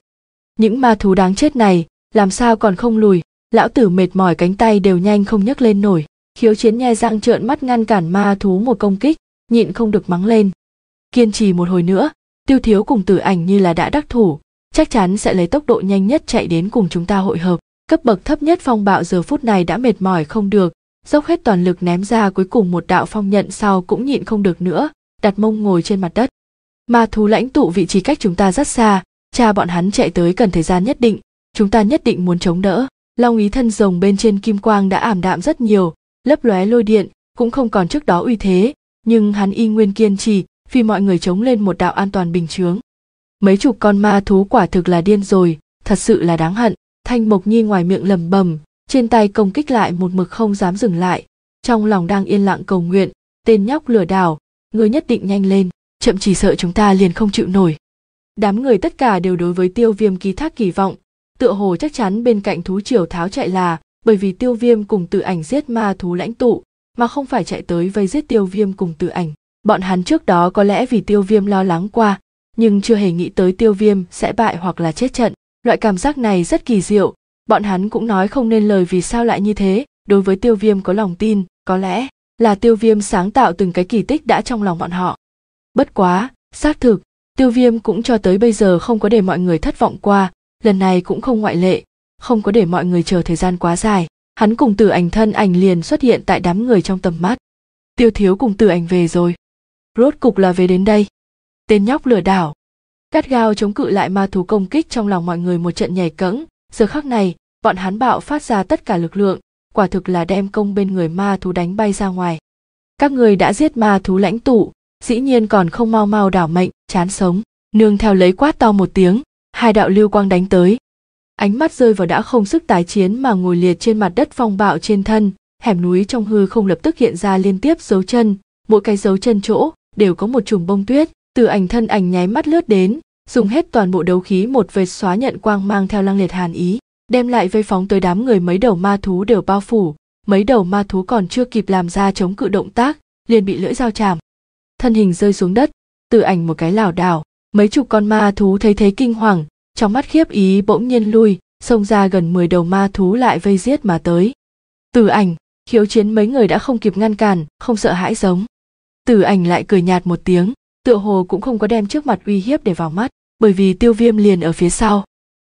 những ma thú đáng chết này làm sao còn không lùi lão tử mệt mỏi cánh tay đều nhanh không nhấc lên nổi khiếu chiến nhe răng trợn mắt ngăn cản ma thú một công kích nhịn không được mắng lên kiên trì một hồi nữa tiêu thiếu cùng tử ảnh như là đã đắc thủ chắc chắn sẽ lấy tốc độ nhanh nhất chạy đến cùng chúng ta hội hợp cấp bậc thấp nhất phong bạo giờ phút này đã mệt mỏi không được dốc hết toàn lực ném ra cuối cùng một đạo phong nhận sau cũng nhịn không được nữa, đặt mông ngồi trên mặt đất. Ma thú lãnh tụ vị trí cách chúng ta rất xa, cha bọn hắn chạy tới cần thời gian nhất định, chúng ta nhất định muốn chống đỡ. Long ý thân rồng bên trên kim quang đã ảm đạm rất nhiều, lấp lóe lôi điện, cũng không còn trước đó uy thế, nhưng hắn y nguyên kiên trì, vì mọi người chống lên một đạo an toàn bình chướng. Mấy chục con ma thú quả thực là điên rồi, thật sự là đáng hận. Thanh Mộc Nhi ngoài miệng lầm bầm, trên tay công kích lại một mực không dám dừng lại trong lòng đang yên lặng cầu nguyện tên nhóc lừa đảo ngươi nhất định nhanh lên chậm chỉ sợ chúng ta liền không chịu nổi đám người tất cả đều đối với tiêu viêm ký thác kỳ vọng tựa hồ chắc chắn bên cạnh thú triều tháo chạy là bởi vì tiêu viêm cùng tự ảnh giết ma thú lãnh tụ mà không phải chạy tới vây giết tiêu viêm cùng tự ảnh bọn hắn trước đó có lẽ vì tiêu viêm lo lắng qua nhưng chưa hề nghĩ tới tiêu viêm sẽ bại hoặc là chết trận loại cảm giác này rất kỳ diệu bọn hắn cũng nói không nên lời vì sao lại như thế đối với tiêu viêm có lòng tin có lẽ là tiêu viêm sáng tạo từng cái kỳ tích đã trong lòng bọn họ bất quá xác thực tiêu viêm cũng cho tới bây giờ không có để mọi người thất vọng qua lần này cũng không ngoại lệ không có để mọi người chờ thời gian quá dài hắn cùng tử ảnh thân ảnh liền xuất hiện tại đám người trong tầm mắt tiêu thiếu cùng tử ảnh về rồi rốt cục là về đến đây tên nhóc lừa đảo cắt gao chống cự lại ma thú công kích trong lòng mọi người một trận nhảy cẫng giờ khắc này bọn hắn bạo phát ra tất cả lực lượng quả thực là đem công bên người ma thú đánh bay ra ngoài các người đã giết ma thú lãnh tụ dĩ nhiên còn không mau mau đảo mệnh chán sống nương theo lấy quát to một tiếng hai đạo lưu quang đánh tới ánh mắt rơi vào đã không sức tái chiến mà ngồi liệt trên mặt đất phong bạo trên thân hẻm núi trong hư không lập tức hiện ra liên tiếp dấu chân mỗi cái dấu chân chỗ đều có một chùm bông tuyết từ ảnh thân ảnh nháy mắt lướt đến dùng hết toàn bộ đấu khí một vệt xóa nhận quang mang theo lăng liệt hàn ý đem lại vây phóng tới đám người mấy đầu ma thú đều bao phủ mấy đầu ma thú còn chưa kịp làm ra chống cự động tác liền bị lưỡi dao chạm thân hình rơi xuống đất từ ảnh một cái lảo đảo mấy chục con ma thú thấy thế kinh hoàng trong mắt khiếp ý bỗng nhiên lui xông ra gần 10 đầu ma thú lại vây giết mà tới từ ảnh khiếu chiến mấy người đã không kịp ngăn cản không sợ hãi giống từ ảnh lại cười nhạt một tiếng tựa hồ cũng không có đem trước mặt uy hiếp để vào mắt bởi vì tiêu viêm liền ở phía sau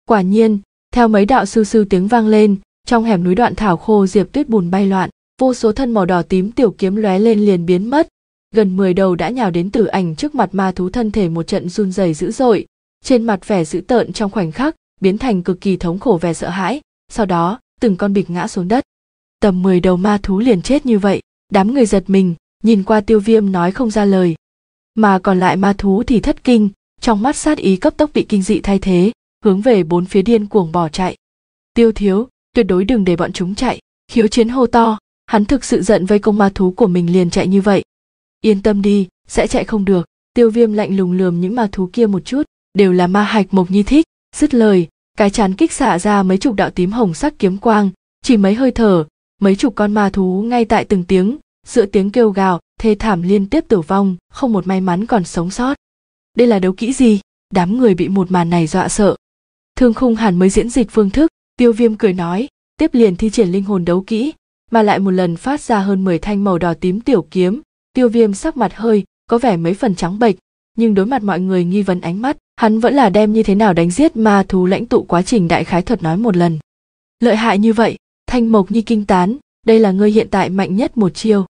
quả nhiên theo mấy đạo sư sư tiếng vang lên trong hẻm núi đoạn thảo khô diệp tuyết bùn bay loạn vô số thân màu đỏ tím tiểu kiếm lóe lên liền biến mất gần 10 đầu đã nhào đến tử ảnh trước mặt ma thú thân thể một trận run rẩy dữ dội trên mặt vẻ dữ tợn trong khoảnh khắc biến thành cực kỳ thống khổ vẻ sợ hãi sau đó từng con bịch ngã xuống đất tầm 10 đầu ma thú liền chết như vậy đám người giật mình nhìn qua tiêu viêm nói không ra lời mà còn lại ma thú thì thất kinh, trong mắt sát ý cấp tốc bị kinh dị thay thế, hướng về bốn phía điên cuồng bỏ chạy. Tiêu thiếu, tuyệt đối đừng để bọn chúng chạy, khiếu chiến hô to, hắn thực sự giận với công ma thú của mình liền chạy như vậy. Yên tâm đi, sẽ chạy không được, tiêu viêm lạnh lùng lườm những ma thú kia một chút, đều là ma hạch mộc nhi thích, dứt lời, cái chán kích xạ ra mấy chục đạo tím hồng sắc kiếm quang, chỉ mấy hơi thở, mấy chục con ma thú ngay tại từng tiếng, giữa tiếng kêu gào, thê thảm liên tiếp tử vong, không một may mắn còn sống sót. Đây là đấu kỹ gì? Đám người bị một màn này dọa sợ. Thương khung hẳn mới diễn dịch phương thức, tiêu viêm cười nói, tiếp liền thi triển linh hồn đấu kỹ, mà lại một lần phát ra hơn 10 thanh màu đỏ tím tiểu kiếm, tiêu viêm sắc mặt hơi, có vẻ mấy phần trắng bệch, nhưng đối mặt mọi người nghi vấn ánh mắt, hắn vẫn là đem như thế nào đánh giết ma thú lãnh tụ quá trình đại khái thuật nói một lần. Lợi hại như vậy, thanh mộc nhi kinh tán, đây là ngươi hiện tại mạnh nhất một chiêu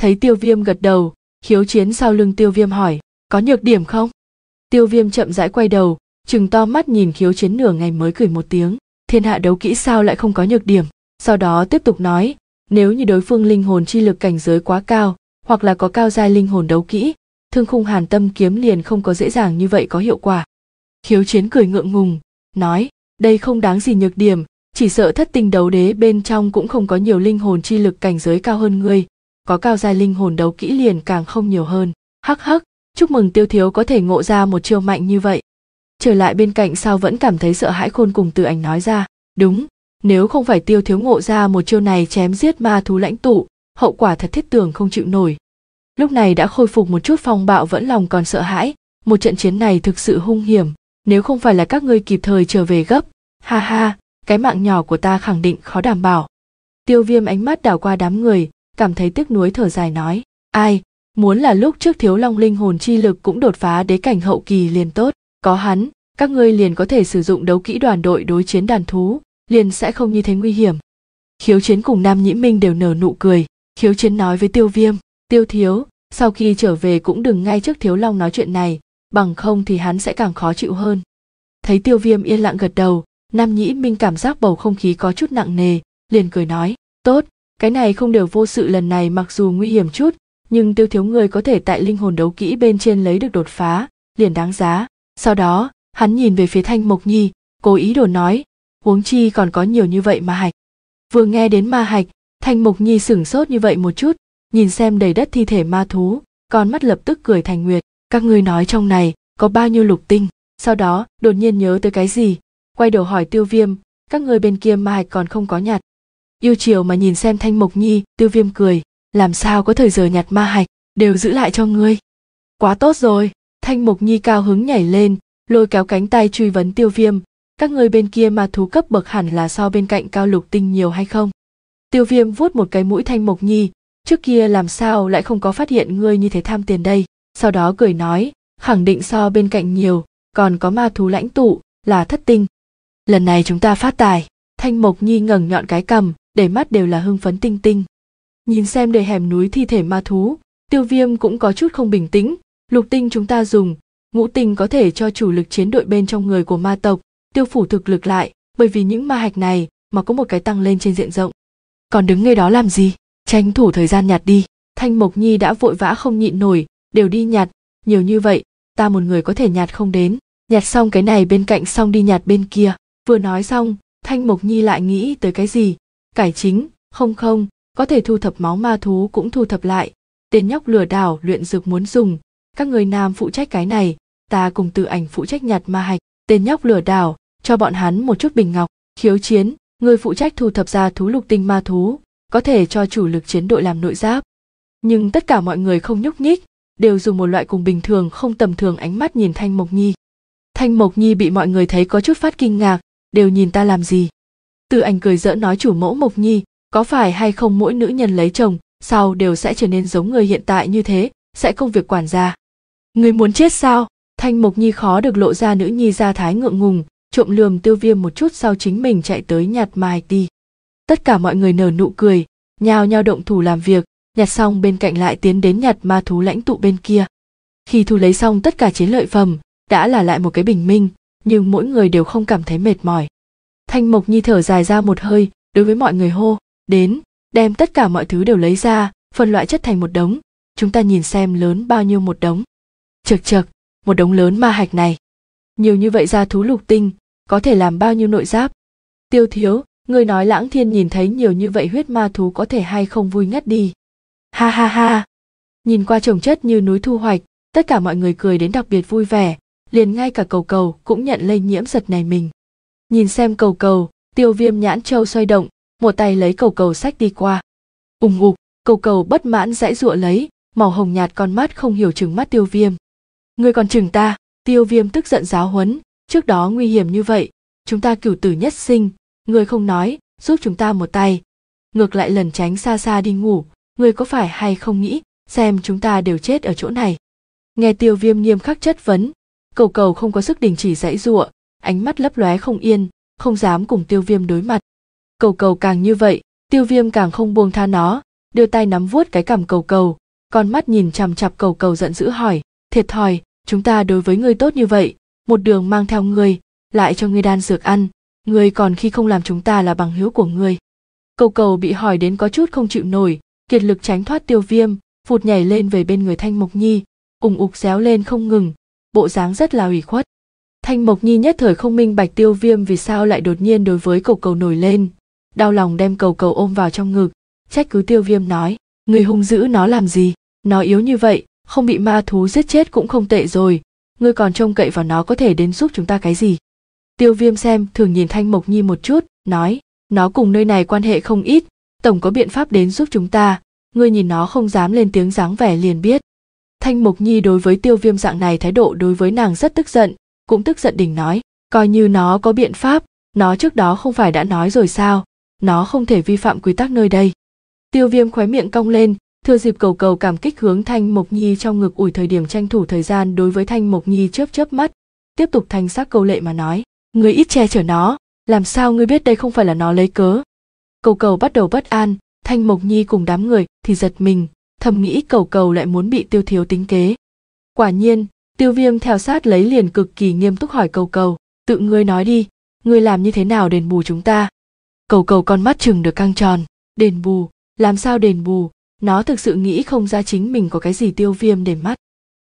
thấy tiêu viêm gật đầu khiếu chiến sau lưng tiêu viêm hỏi có nhược điểm không tiêu viêm chậm rãi quay đầu chừng to mắt nhìn khiếu chiến nửa ngày mới cười một tiếng thiên hạ đấu kỹ sao lại không có nhược điểm sau đó tiếp tục nói nếu như đối phương linh hồn chi lực cảnh giới quá cao hoặc là có cao giai linh hồn đấu kỹ thương khung hàn tâm kiếm liền không có dễ dàng như vậy có hiệu quả khiếu chiến cười ngượng ngùng nói đây không đáng gì nhược điểm chỉ sợ thất tinh đấu đế bên trong cũng không có nhiều linh hồn chi lực cảnh giới cao hơn ngươi có cao giai linh hồn đấu kỹ liền càng không nhiều hơn hắc hắc chúc mừng tiêu thiếu có thể ngộ ra một chiêu mạnh như vậy trở lại bên cạnh sao vẫn cảm thấy sợ hãi khôn cùng từ ảnh nói ra đúng nếu không phải tiêu thiếu ngộ ra một chiêu này chém giết ma thú lãnh tụ hậu quả thật thiết tưởng không chịu nổi lúc này đã khôi phục một chút phong bạo vẫn lòng còn sợ hãi một trận chiến này thực sự hung hiểm nếu không phải là các ngươi kịp thời trở về gấp ha ha cái mạng nhỏ của ta khẳng định khó đảm bảo tiêu viêm ánh mắt đảo qua đám người cảm thấy tiếc nuối thở dài nói ai muốn là lúc trước thiếu long linh hồn chi lực cũng đột phá đế cảnh hậu kỳ liền tốt có hắn các ngươi liền có thể sử dụng đấu kỹ đoàn đội đối chiến đàn thú liền sẽ không như thế nguy hiểm khiếu chiến cùng nam nhĩ minh đều nở nụ cười khiếu chiến nói với tiêu viêm tiêu thiếu sau khi trở về cũng đừng ngay trước thiếu long nói chuyện này bằng không thì hắn sẽ càng khó chịu hơn thấy tiêu viêm yên lặng gật đầu nam nhĩ minh cảm giác bầu không khí có chút nặng nề liền cười nói tốt cái này không đều vô sự lần này mặc dù nguy hiểm chút nhưng tiêu thiếu người có thể tại linh hồn đấu kỹ bên trên lấy được đột phá liền đáng giá sau đó hắn nhìn về phía thanh mộc nhi cố ý đồ nói huống chi còn có nhiều như vậy mà hạch vừa nghe đến ma hạch thanh mộc nhi sửng sốt như vậy một chút nhìn xem đầy đất thi thể ma thú con mắt lập tức cười thành nguyệt các ngươi nói trong này có bao nhiêu lục tinh sau đó đột nhiên nhớ tới cái gì quay đầu hỏi tiêu viêm các ngươi bên kia ma hạch còn không có nhặt yêu chiều mà nhìn xem thanh mộc nhi tiêu viêm cười làm sao có thời giờ nhặt ma hạch đều giữ lại cho ngươi quá tốt rồi thanh mộc nhi cao hứng nhảy lên lôi kéo cánh tay truy vấn tiêu viêm các ngươi bên kia mà thú cấp bậc hẳn là so bên cạnh cao lục tinh nhiều hay không tiêu viêm vuốt một cái mũi thanh mộc nhi trước kia làm sao lại không có phát hiện ngươi như thế tham tiền đây sau đó cười nói khẳng định so bên cạnh nhiều còn có ma thú lãnh tụ là thất tinh lần này chúng ta phát tài thanh mộc nhi ngẩng nhọn cái cầm để mắt đều là hưng phấn tinh tinh nhìn xem đầy hẻm núi thi thể ma thú tiêu viêm cũng có chút không bình tĩnh lục tinh chúng ta dùng ngũ tinh có thể cho chủ lực chiến đội bên trong người của ma tộc tiêu phủ thực lực lại bởi vì những ma hạch này mà có một cái tăng lên trên diện rộng còn đứng ngay đó làm gì tranh thủ thời gian nhặt đi thanh mộc nhi đã vội vã không nhịn nổi đều đi nhặt nhiều như vậy ta một người có thể nhặt không đến nhặt xong cái này bên cạnh xong đi nhặt bên kia vừa nói xong thanh mộc nhi lại nghĩ tới cái gì cải chính không không có thể thu thập máu ma thú cũng thu thập lại tên nhóc lừa đảo luyện dược muốn dùng các người nam phụ trách cái này ta cùng từ ảnh phụ trách nhặt ma hạch tên nhóc lừa đảo cho bọn hắn một chút bình ngọc khiếu chiến người phụ trách thu thập ra thú lục tinh ma thú có thể cho chủ lực chiến đội làm nội giáp nhưng tất cả mọi người không nhúc nhích đều dùng một loại cùng bình thường không tầm thường ánh mắt nhìn thanh mộc nhi thanh mộc nhi bị mọi người thấy có chút phát kinh ngạc đều nhìn ta làm gì từ ảnh cười dỡ nói chủ mẫu Mộc Nhi, có phải hay không mỗi nữ nhân lấy chồng, sau đều sẽ trở nên giống người hiện tại như thế, sẽ công việc quản gia. Người muốn chết sao? Thanh Mộc Nhi khó được lộ ra nữ nhi ra thái ngượng ngùng, trộm lườm tiêu viêm một chút sau chính mình chạy tới nhặt mai đi. Tất cả mọi người nở nụ cười, nhao nhao động thủ làm việc, nhặt xong bên cạnh lại tiến đến nhặt ma thú lãnh tụ bên kia. Khi thu lấy xong tất cả chiến lợi phẩm, đã là lại một cái bình minh, nhưng mỗi người đều không cảm thấy mệt mỏi thanh mộc nhi thở dài ra một hơi đối với mọi người hô đến đem tất cả mọi thứ đều lấy ra phân loại chất thành một đống chúng ta nhìn xem lớn bao nhiêu một đống chật chật một đống lớn ma hạch này nhiều như vậy ra thú lục tinh có thể làm bao nhiêu nội giáp tiêu thiếu người nói lãng thiên nhìn thấy nhiều như vậy huyết ma thú có thể hay không vui ngất đi ha ha ha nhìn qua trồng chất như núi thu hoạch tất cả mọi người cười đến đặc biệt vui vẻ liền ngay cả cầu cầu cũng nhận lây nhiễm giật này mình nhìn xem cầu cầu tiêu viêm nhãn châu xoay động một tay lấy cầu cầu sách đi qua ùng ục cầu cầu bất mãn dãy giụa lấy màu hồng nhạt con mắt không hiểu chừng mắt tiêu viêm ngươi còn chừng ta tiêu viêm tức giận giáo huấn trước đó nguy hiểm như vậy chúng ta cửu tử nhất sinh ngươi không nói giúp chúng ta một tay ngược lại lần tránh xa xa đi ngủ ngươi có phải hay không nghĩ xem chúng ta đều chết ở chỗ này nghe tiêu viêm nghiêm khắc chất vấn cầu cầu không có sức đình chỉ dãy giụa ánh mắt lấp lóe không yên không dám cùng tiêu viêm đối mặt cầu cầu càng như vậy tiêu viêm càng không buông tha nó đưa tay nắm vuốt cái cằm cầu cầu con mắt nhìn chằm chặp cầu cầu giận dữ hỏi thiệt thòi chúng ta đối với ngươi tốt như vậy một đường mang theo ngươi lại cho ngươi đan dược ăn ngươi còn khi không làm chúng ta là bằng hiếu của ngươi cầu cầu bị hỏi đến có chút không chịu nổi kiệt lực tránh thoát tiêu viêm phụt nhảy lên về bên người thanh mộc nhi ùng ục réo lên không ngừng bộ dáng rất là ủy khuất Thanh Mộc Nhi nhất thời không minh bạch tiêu viêm vì sao lại đột nhiên đối với cầu cầu nổi lên. Đau lòng đem cầu cầu ôm vào trong ngực, trách cứ tiêu viêm nói, người hung dữ nó làm gì, nó yếu như vậy, không bị ma thú giết chết cũng không tệ rồi, ngươi còn trông cậy vào nó có thể đến giúp chúng ta cái gì. Tiêu viêm xem thường nhìn Thanh Mộc Nhi một chút, nói, nó cùng nơi này quan hệ không ít, tổng có biện pháp đến giúp chúng ta, ngươi nhìn nó không dám lên tiếng dáng vẻ liền biết. Thanh Mộc Nhi đối với tiêu viêm dạng này thái độ đối với nàng rất tức giận, cũng tức giận đình nói coi như nó có biện pháp nó trước đó không phải đã nói rồi sao nó không thể vi phạm quy tắc nơi đây tiêu viêm khóe miệng cong lên thừa dịp cầu cầu cảm kích hướng thanh mộc nhi trong ngực ủi thời điểm tranh thủ thời gian đối với thanh mộc nhi chớp chớp mắt tiếp tục thanh sắc câu lệ mà nói người ít che chở nó làm sao ngươi biết đây không phải là nó lấy cớ cầu cầu bắt đầu bất an thanh mộc nhi cùng đám người thì giật mình thầm nghĩ cầu cầu lại muốn bị tiêu thiếu tính kế quả nhiên tiêu viêm theo sát lấy liền cực kỳ nghiêm túc hỏi cầu cầu tự ngươi nói đi ngươi làm như thế nào đền bù chúng ta cầu cầu con mắt chừng được căng tròn đền bù làm sao đền bù nó thực sự nghĩ không ra chính mình có cái gì tiêu viêm để mắt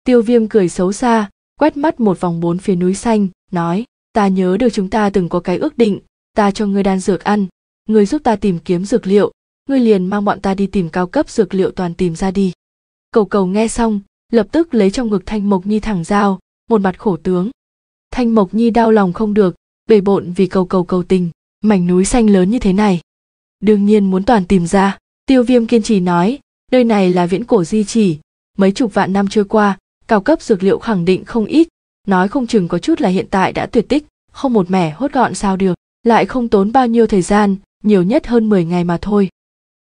tiêu viêm cười xấu xa quét mắt một vòng bốn phía núi xanh nói ta nhớ được chúng ta từng có cái ước định ta cho ngươi đan dược ăn ngươi giúp ta tìm kiếm dược liệu ngươi liền mang bọn ta đi tìm cao cấp dược liệu toàn tìm ra đi cầu cầu nghe xong lập tức lấy trong ngực thanh mộc nhi thẳng dao một mặt khổ tướng thanh mộc nhi đau lòng không được bề bộn vì cầu cầu cầu tình mảnh núi xanh lớn như thế này đương nhiên muốn toàn tìm ra tiêu viêm kiên trì nói nơi này là viễn cổ di chỉ mấy chục vạn năm trôi qua cao cấp dược liệu khẳng định không ít nói không chừng có chút là hiện tại đã tuyệt tích không một mẻ hốt gọn sao được lại không tốn bao nhiêu thời gian nhiều nhất hơn 10 ngày mà thôi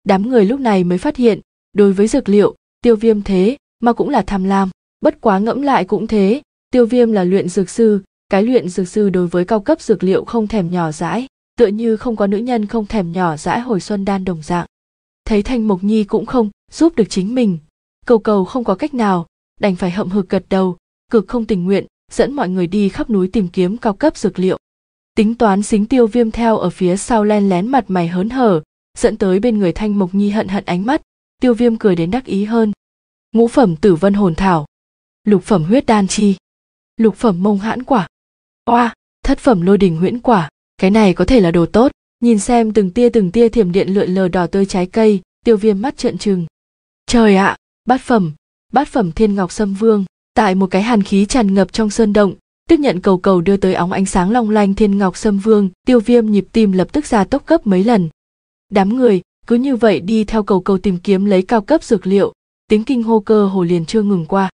đám người lúc này mới phát hiện đối với dược liệu tiêu viêm thế mà cũng là tham lam bất quá ngẫm lại cũng thế tiêu viêm là luyện dược sư cái luyện dược sư đối với cao cấp dược liệu không thèm nhỏ dãi tựa như không có nữ nhân không thèm nhỏ dãi hồi xuân đan đồng dạng thấy thanh mộc nhi cũng không giúp được chính mình cầu cầu không có cách nào đành phải hậm hực gật đầu cực không tình nguyện dẫn mọi người đi khắp núi tìm kiếm cao cấp dược liệu tính toán xính tiêu viêm theo ở phía sau len lén mặt mày hớn hở dẫn tới bên người thanh mộc nhi hận hận ánh mắt tiêu viêm cười đến đắc ý hơn ngũ phẩm tử vân hồn thảo lục phẩm huyết đan chi lục phẩm mông hãn quả oa thất phẩm lôi đình huyễn quả cái này có thể là đồ tốt nhìn xem từng tia từng tia thiểm điện lượn lờ đỏ tươi trái cây tiêu viêm mắt trợn trừng trời ạ bát phẩm bát phẩm thiên ngọc sâm vương tại một cái hàn khí tràn ngập trong sơn động tiếp nhận cầu cầu đưa tới óng ánh sáng long lanh thiên ngọc sâm vương tiêu viêm nhịp tim lập tức ra tốc gấp mấy lần đám người cứ như vậy đi theo cầu cầu tìm kiếm lấy cao cấp dược liệu tiếng kinh hô cơ hồ liền chưa ngừng qua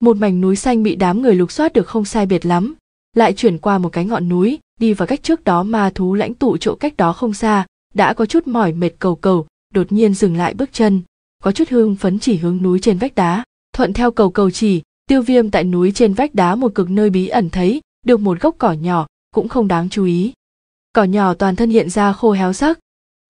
một mảnh núi xanh bị đám người lục soát được không sai biệt lắm lại chuyển qua một cái ngọn núi đi vào cách trước đó ma thú lãnh tụ chỗ cách đó không xa đã có chút mỏi mệt cầu cầu đột nhiên dừng lại bước chân có chút hương phấn chỉ hướng núi trên vách đá thuận theo cầu cầu chỉ tiêu viêm tại núi trên vách đá một cực nơi bí ẩn thấy được một gốc cỏ nhỏ cũng không đáng chú ý cỏ nhỏ toàn thân hiện ra khô héo sắc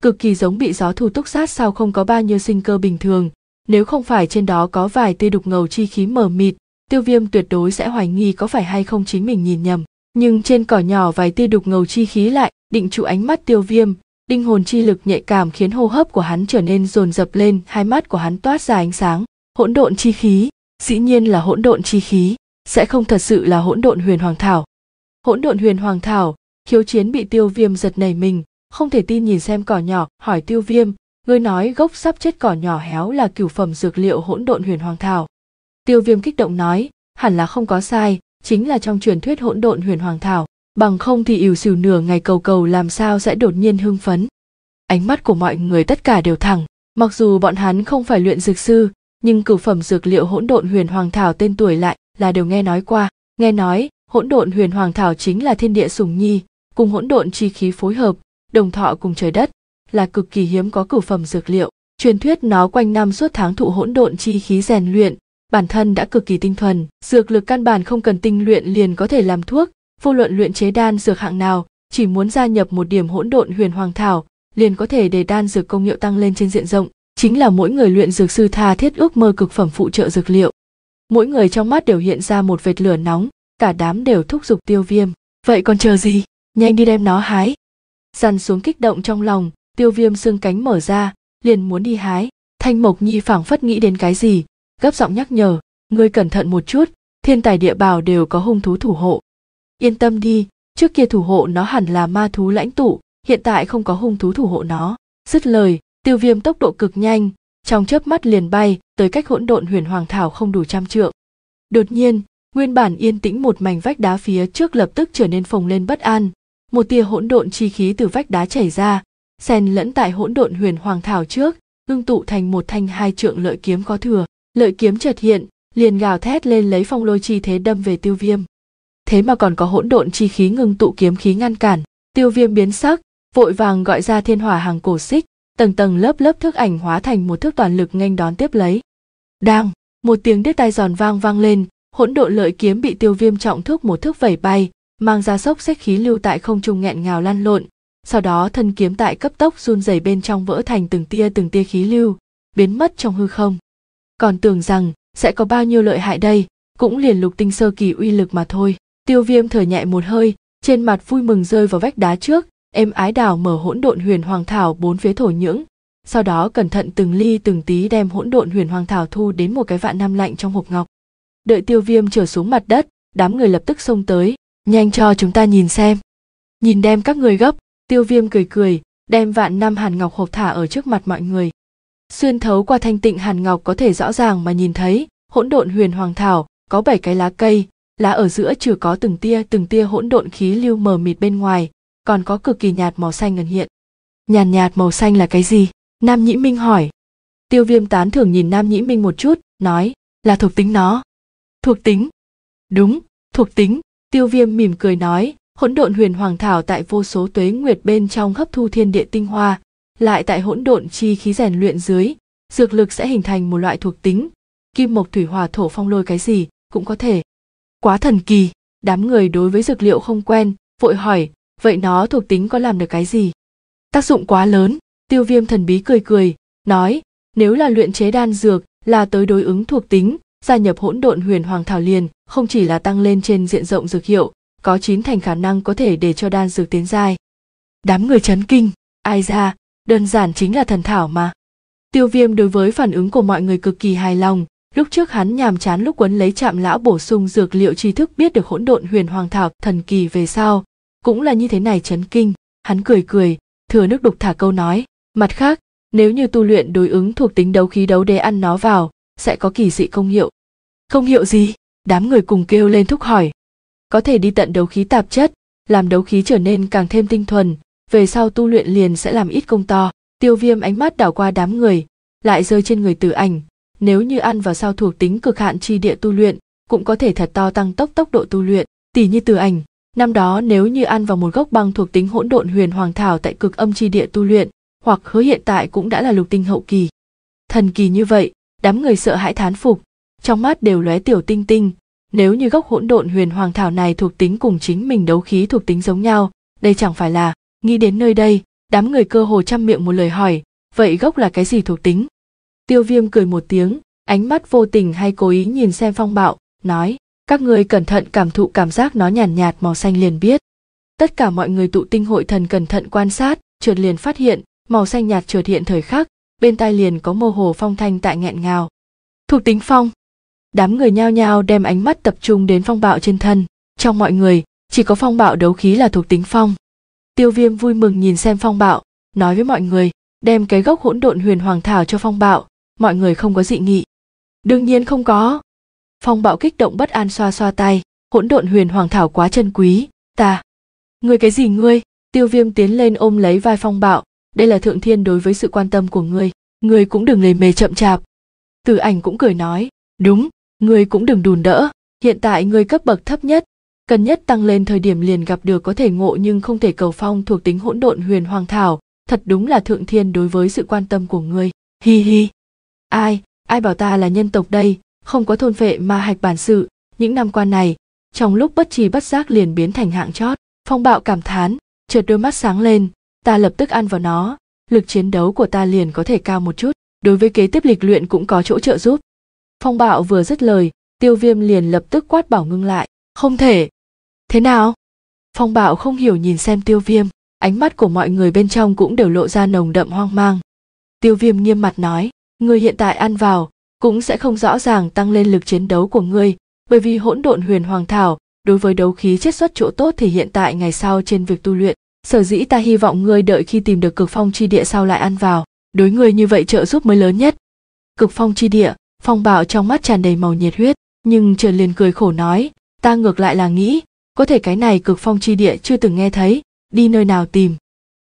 cực kỳ giống bị gió thu túc sát sau không có bao nhiêu sinh cơ bình thường nếu không phải trên đó có vài tia đục ngầu chi khí mờ mịt tiêu viêm tuyệt đối sẽ hoài nghi có phải hay không chính mình nhìn nhầm nhưng trên cỏ nhỏ vài tia đục ngầu chi khí lại định trụ ánh mắt tiêu viêm đinh hồn chi lực nhạy cảm khiến hô hấp của hắn trở nên rồn rập lên hai mắt của hắn toát ra ánh sáng hỗn độn chi khí dĩ nhiên là hỗn độn chi khí sẽ không thật sự là hỗn độn huyền hoàng thảo hỗn độn huyền hoàng thảo khiếu chiến bị tiêu viêm giật nảy mình không thể tin nhìn xem cỏ nhỏ hỏi tiêu viêm ngươi nói gốc sắp chết cỏ nhỏ héo là cửu phẩm dược liệu hỗn độn huyền hoàng thảo tiêu viêm kích động nói hẳn là không có sai chính là trong truyền thuyết hỗn độn huyền hoàng thảo bằng không thì ỉu xìu nửa ngày cầu cầu làm sao sẽ đột nhiên hưng phấn ánh mắt của mọi người tất cả đều thẳng mặc dù bọn hắn không phải luyện dược sư nhưng cửu phẩm dược liệu hỗn độn huyền hoàng thảo tên tuổi lại là đều nghe nói qua nghe nói hỗn độn huyền hoàng thảo chính là thiên địa sùng nhi cùng hỗn độn chi khí phối hợp đồng thọ cùng trời đất là cực kỳ hiếm có cửu phẩm dược liệu truyền thuyết nó quanh năm suốt tháng thụ hỗn độn chi khí rèn luyện bản thân đã cực kỳ tinh thuần dược lực căn bản không cần tinh luyện liền có thể làm thuốc vô luận luyện chế đan dược hạng nào chỉ muốn gia nhập một điểm hỗn độn huyền hoàng thảo liền có thể để đan dược công hiệu tăng lên trên diện rộng chính là mỗi người luyện dược sư tha thiết ước mơ cực phẩm phụ trợ dược liệu mỗi người trong mắt đều hiện ra một vệt lửa nóng cả đám đều thúc giục tiêu viêm vậy còn chờ gì nhanh đi đem nó hái dằn xuống kích động trong lòng tiêu viêm xương cánh mở ra liền muốn đi hái thanh mộc nhi phảng phất nghĩ đến cái gì gấp giọng nhắc nhở ngươi cẩn thận một chút thiên tài địa bào đều có hung thú thủ hộ yên tâm đi trước kia thủ hộ nó hẳn là ma thú lãnh tụ hiện tại không có hung thú thủ hộ nó dứt lời tiêu viêm tốc độ cực nhanh trong chớp mắt liền bay tới cách hỗn độn huyền hoàng thảo không đủ trăm trượng đột nhiên nguyên bản yên tĩnh một mảnh vách đá phía trước lập tức trở nên phồng lên bất an một tia hỗn độn chi khí từ vách đá chảy ra xen lẫn tại hỗn độn huyền hoàng thảo trước ngưng tụ thành một thanh hai trượng lợi kiếm có thừa lợi kiếm chợt hiện liền gào thét lên lấy phong lôi chi thế đâm về tiêu viêm thế mà còn có hỗn độn chi khí ngưng tụ kiếm khí ngăn cản tiêu viêm biến sắc vội vàng gọi ra thiên hỏa hàng cổ xích tầng tầng lớp lớp thức ảnh hóa thành một thước toàn lực nghênh đón tiếp lấy đang một tiếng đứt tai giòn vang vang lên hỗn độn lợi kiếm bị tiêu viêm trọng thước một thước vẩy bay mang ra sốc xích khí lưu tại không trung nghẹn ngào lan lộn sau đó thân kiếm tại cấp tốc run rẩy bên trong vỡ thành từng tia từng tia khí lưu biến mất trong hư không còn tưởng rằng sẽ có bao nhiêu lợi hại đây cũng liền lục tinh sơ kỳ uy lực mà thôi tiêu viêm thở nhẹ một hơi trên mặt vui mừng rơi vào vách đá trước êm ái đào mở hỗn độn huyền hoàng thảo bốn phía thổ nhưỡng sau đó cẩn thận từng ly từng tí đem hỗn độn huyền hoàng thảo thu đến một cái vạn năm lạnh trong hộp ngọc đợi tiêu viêm trở xuống mặt đất đám người lập tức xông tới nhanh cho chúng ta nhìn xem nhìn đem các người gấp tiêu viêm cười cười đem vạn năm hàn ngọc hộp thả ở trước mặt mọi người xuyên thấu qua thanh tịnh hàn ngọc có thể rõ ràng mà nhìn thấy hỗn độn huyền hoàng thảo có bảy cái lá cây lá ở giữa trừ có từng tia từng tia hỗn độn khí lưu mờ mịt bên ngoài còn có cực kỳ nhạt màu xanh ngần hiện nhàn nhạt, nhạt màu xanh là cái gì nam nhĩ minh hỏi tiêu viêm tán thưởng nhìn nam nhĩ minh một chút nói là thuộc tính nó thuộc tính đúng thuộc tính tiêu viêm mỉm cười nói hỗn độn huyền hoàng thảo tại vô số tuế nguyệt bên trong hấp thu thiên địa tinh hoa lại tại hỗn độn chi khí rèn luyện dưới dược lực sẽ hình thành một loại thuộc tính kim mộc thủy hòa thổ phong lôi cái gì cũng có thể quá thần kỳ đám người đối với dược liệu không quen vội hỏi vậy nó thuộc tính có làm được cái gì tác dụng quá lớn tiêu viêm thần bí cười cười nói nếu là luyện chế đan dược là tới đối ứng thuộc tính gia nhập hỗn độn huyền hoàng thảo liền không chỉ là tăng lên trên diện rộng dược hiệu có chín thành khả năng có thể để cho đan dược tiến giai. Đám người chấn kinh, ai ra, đơn giản chính là thần thảo mà. Tiêu viêm đối với phản ứng của mọi người cực kỳ hài lòng, lúc trước hắn nhàm chán lúc quấn lấy chạm lão bổ sung dược liệu tri thức biết được hỗn độn huyền hoàng thảo thần kỳ về sau, cũng là như thế này chấn kinh, hắn cười cười, thừa nước đục thả câu nói, mặt khác, nếu như tu luyện đối ứng thuộc tính đấu khí đấu đế ăn nó vào, sẽ có kỳ dị công hiệu. Công hiệu gì? Đám người cùng kêu lên thúc hỏi, có thể đi tận đấu khí tạp chất làm đấu khí trở nên càng thêm tinh thuần về sau tu luyện liền sẽ làm ít công to tiêu viêm ánh mắt đảo qua đám người lại rơi trên người tử ảnh nếu như ăn vào sao thuộc tính cực hạn chi địa tu luyện cũng có thể thật to tăng tốc tốc độ tu luyện tỷ như tử ảnh năm đó nếu như ăn vào một gốc băng thuộc tính hỗn độn huyền hoàng thảo tại cực âm chi địa tu luyện hoặc hứa hiện tại cũng đã là lục tinh hậu kỳ thần kỳ như vậy đám người sợ hãi thán phục trong mắt đều lóe tiểu tinh tinh nếu như gốc hỗn độn huyền hoàng thảo này thuộc tính cùng chính mình đấu khí thuộc tính giống nhau đây chẳng phải là nghĩ đến nơi đây đám người cơ hồ chăm miệng một lời hỏi vậy gốc là cái gì thuộc tính tiêu viêm cười một tiếng ánh mắt vô tình hay cố ý nhìn xem phong bạo nói các người cẩn thận cảm thụ cảm giác nó nhàn nhạt, nhạt màu xanh liền biết tất cả mọi người tụ tinh hội thần cẩn thận quan sát trượt liền phát hiện màu xanh nhạt trượt hiện thời khắc bên tai liền có mô hồ phong thanh tại nghẹn ngào thuộc tính phong đám người nhao nhao đem ánh mắt tập trung đến phong bạo trên thân trong mọi người chỉ có phong bạo đấu khí là thuộc tính phong tiêu viêm vui mừng nhìn xem phong bạo nói với mọi người đem cái gốc hỗn độn huyền hoàng thảo cho phong bạo mọi người không có dị nghị đương nhiên không có phong bạo kích động bất an xoa xoa tay hỗn độn huyền hoàng thảo quá chân quý ta người cái gì ngươi tiêu viêm tiến lên ôm lấy vai phong bạo đây là thượng thiên đối với sự quan tâm của ngươi ngươi cũng đừng lề mề chậm chạp tử ảnh cũng cười nói đúng Ngươi cũng đừng đùn đỡ, hiện tại ngươi cấp bậc thấp nhất, cần nhất tăng lên thời điểm liền gặp được có thể ngộ nhưng không thể cầu phong thuộc tính hỗn độn huyền hoàng thảo, thật đúng là thượng thiên đối với sự quan tâm của ngươi. Hi hi. Ai, ai bảo ta là nhân tộc đây, không có thôn vệ mà hạch bản sự, những năm qua này, trong lúc bất trì bất giác liền biến thành hạng chót, phong bạo cảm thán, chợt đôi mắt sáng lên, ta lập tức ăn vào nó, lực chiến đấu của ta liền có thể cao một chút, đối với kế tiếp lịch luyện cũng có chỗ trợ giúp phong bạo vừa dứt lời tiêu viêm liền lập tức quát bảo ngưng lại không thể thế nào phong bạo không hiểu nhìn xem tiêu viêm ánh mắt của mọi người bên trong cũng đều lộ ra nồng đậm hoang mang tiêu viêm nghiêm mặt nói người hiện tại ăn vào cũng sẽ không rõ ràng tăng lên lực chiến đấu của ngươi bởi vì hỗn độn huyền hoàng thảo đối với đấu khí chiết xuất chỗ tốt thì hiện tại ngày sau trên việc tu luyện sở dĩ ta hy vọng ngươi đợi khi tìm được cực phong chi địa sau lại ăn vào đối ngươi như vậy trợ giúp mới lớn nhất cực phong chi địa phong bạo trong mắt tràn đầy màu nhiệt huyết nhưng trần liền cười khổ nói ta ngược lại là nghĩ có thể cái này cực phong chi địa chưa từng nghe thấy đi nơi nào tìm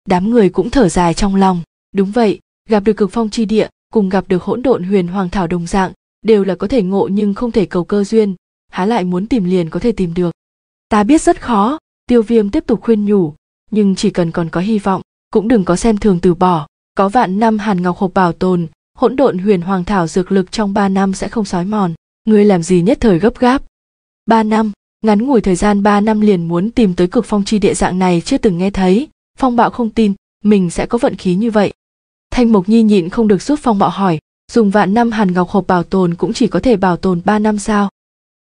đám người cũng thở dài trong lòng đúng vậy gặp được cực phong chi địa cùng gặp được hỗn độn huyền hoàng thảo đồng dạng đều là có thể ngộ nhưng không thể cầu cơ duyên há lại muốn tìm liền có thể tìm được ta biết rất khó tiêu viêm tiếp tục khuyên nhủ nhưng chỉ cần còn có hy vọng cũng đừng có xem thường từ bỏ có vạn năm hàn ngọc hộp bảo tồn hỗn độn huyền hoàng thảo dược lực trong ba năm sẽ không sói mòn, ngươi làm gì nhất thời gấp gáp. ba năm, ngắn ngủi thời gian ba năm liền muốn tìm tới cực phong chi địa dạng này chưa từng nghe thấy, phong bạo không tin, mình sẽ có vận khí như vậy. Thanh mục Nhi nhịn không được giúp phong bạo hỏi, dùng vạn năm hàn ngọc hộp bảo tồn cũng chỉ có thể bảo tồn ba năm sao.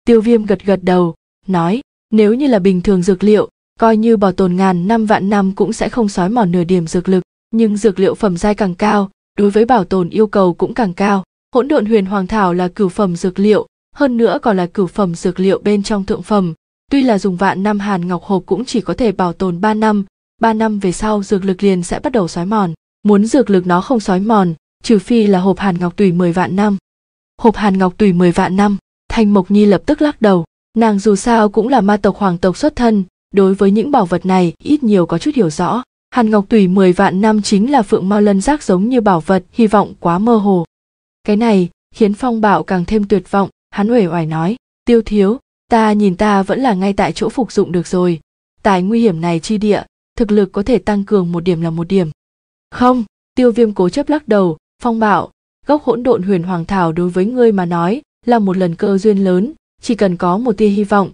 Tiêu viêm gật gật đầu, nói, nếu như là bình thường dược liệu, coi như bảo tồn ngàn năm vạn năm cũng sẽ không sói mòn nửa điểm dược lực, nhưng dược liệu phẩm giai càng cao, đối với bảo tồn yêu cầu cũng càng cao. Hỗn độn huyền hoàng thảo là cửu phẩm dược liệu, hơn nữa còn là cửu phẩm dược liệu bên trong thượng phẩm, tuy là dùng vạn năm hàn ngọc hộp cũng chỉ có thể bảo tồn 3 năm, 3 năm về sau dược lực liền sẽ bắt đầu xói mòn. Muốn dược lực nó không xói mòn, trừ phi là hộp hàn ngọc tùy 10 vạn năm. Hộp hàn ngọc tùy 10 vạn năm, Thanh Mộc Nhi lập tức lắc đầu, nàng dù sao cũng là ma tộc hoàng tộc xuất thân, đối với những bảo vật này ít nhiều có chút hiểu rõ. Hàn Ngọc Tùy 10 vạn năm chính là phượng mao lân giác giống như bảo vật, hy vọng quá mơ hồ. Cái này khiến phong bạo càng thêm tuyệt vọng, hắn uể oải nói, tiêu thiếu, ta nhìn ta vẫn là ngay tại chỗ phục dụng được rồi. Tài nguy hiểm này chi địa, thực lực có thể tăng cường một điểm là một điểm. Không, tiêu viêm cố chấp lắc đầu, phong bạo, gốc hỗn độn huyền hoàng thảo đối với ngươi mà nói là một lần cơ duyên lớn, chỉ cần có một tia hy vọng,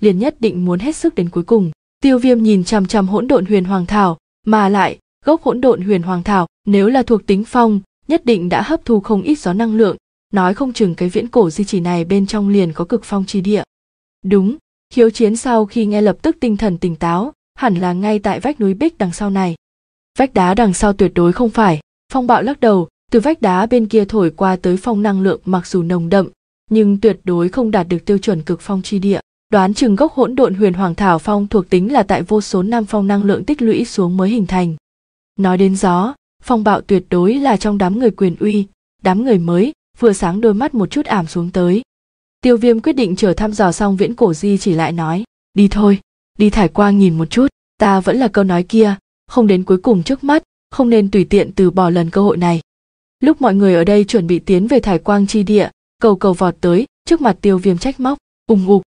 liền nhất định muốn hết sức đến cuối cùng. Tiêu viêm nhìn chằm chằm hỗn độn huyền hoàng thảo, mà lại gốc hỗn độn huyền hoàng thảo nếu là thuộc tính phong nhất định đã hấp thu không ít gió năng lượng nói không chừng cái viễn cổ di chỉ này bên trong liền có cực phong chi địa đúng khiếu chiến sau khi nghe lập tức tinh thần tỉnh táo hẳn là ngay tại vách núi bích đằng sau này vách đá đằng sau tuyệt đối không phải phong bạo lắc đầu từ vách đá bên kia thổi qua tới phong năng lượng mặc dù nồng đậm nhưng tuyệt đối không đạt được tiêu chuẩn cực phong chi địa đoán chừng gốc hỗn độn huyền hoàng thảo phong thuộc tính là tại vô số năm phong năng lượng tích lũy xuống mới hình thành nói đến gió phong bạo tuyệt đối là trong đám người quyền uy đám người mới vừa sáng đôi mắt một chút ảm xuống tới tiêu viêm quyết định chờ thăm dò xong viễn cổ di chỉ lại nói đi thôi đi thải qua nhìn một chút ta vẫn là câu nói kia không đến cuối cùng trước mắt không nên tùy tiện từ bỏ lần cơ hội này lúc mọi người ở đây chuẩn bị tiến về thải quang chi địa cầu cầu vọt tới trước mặt tiêu viêm trách móc ùng ục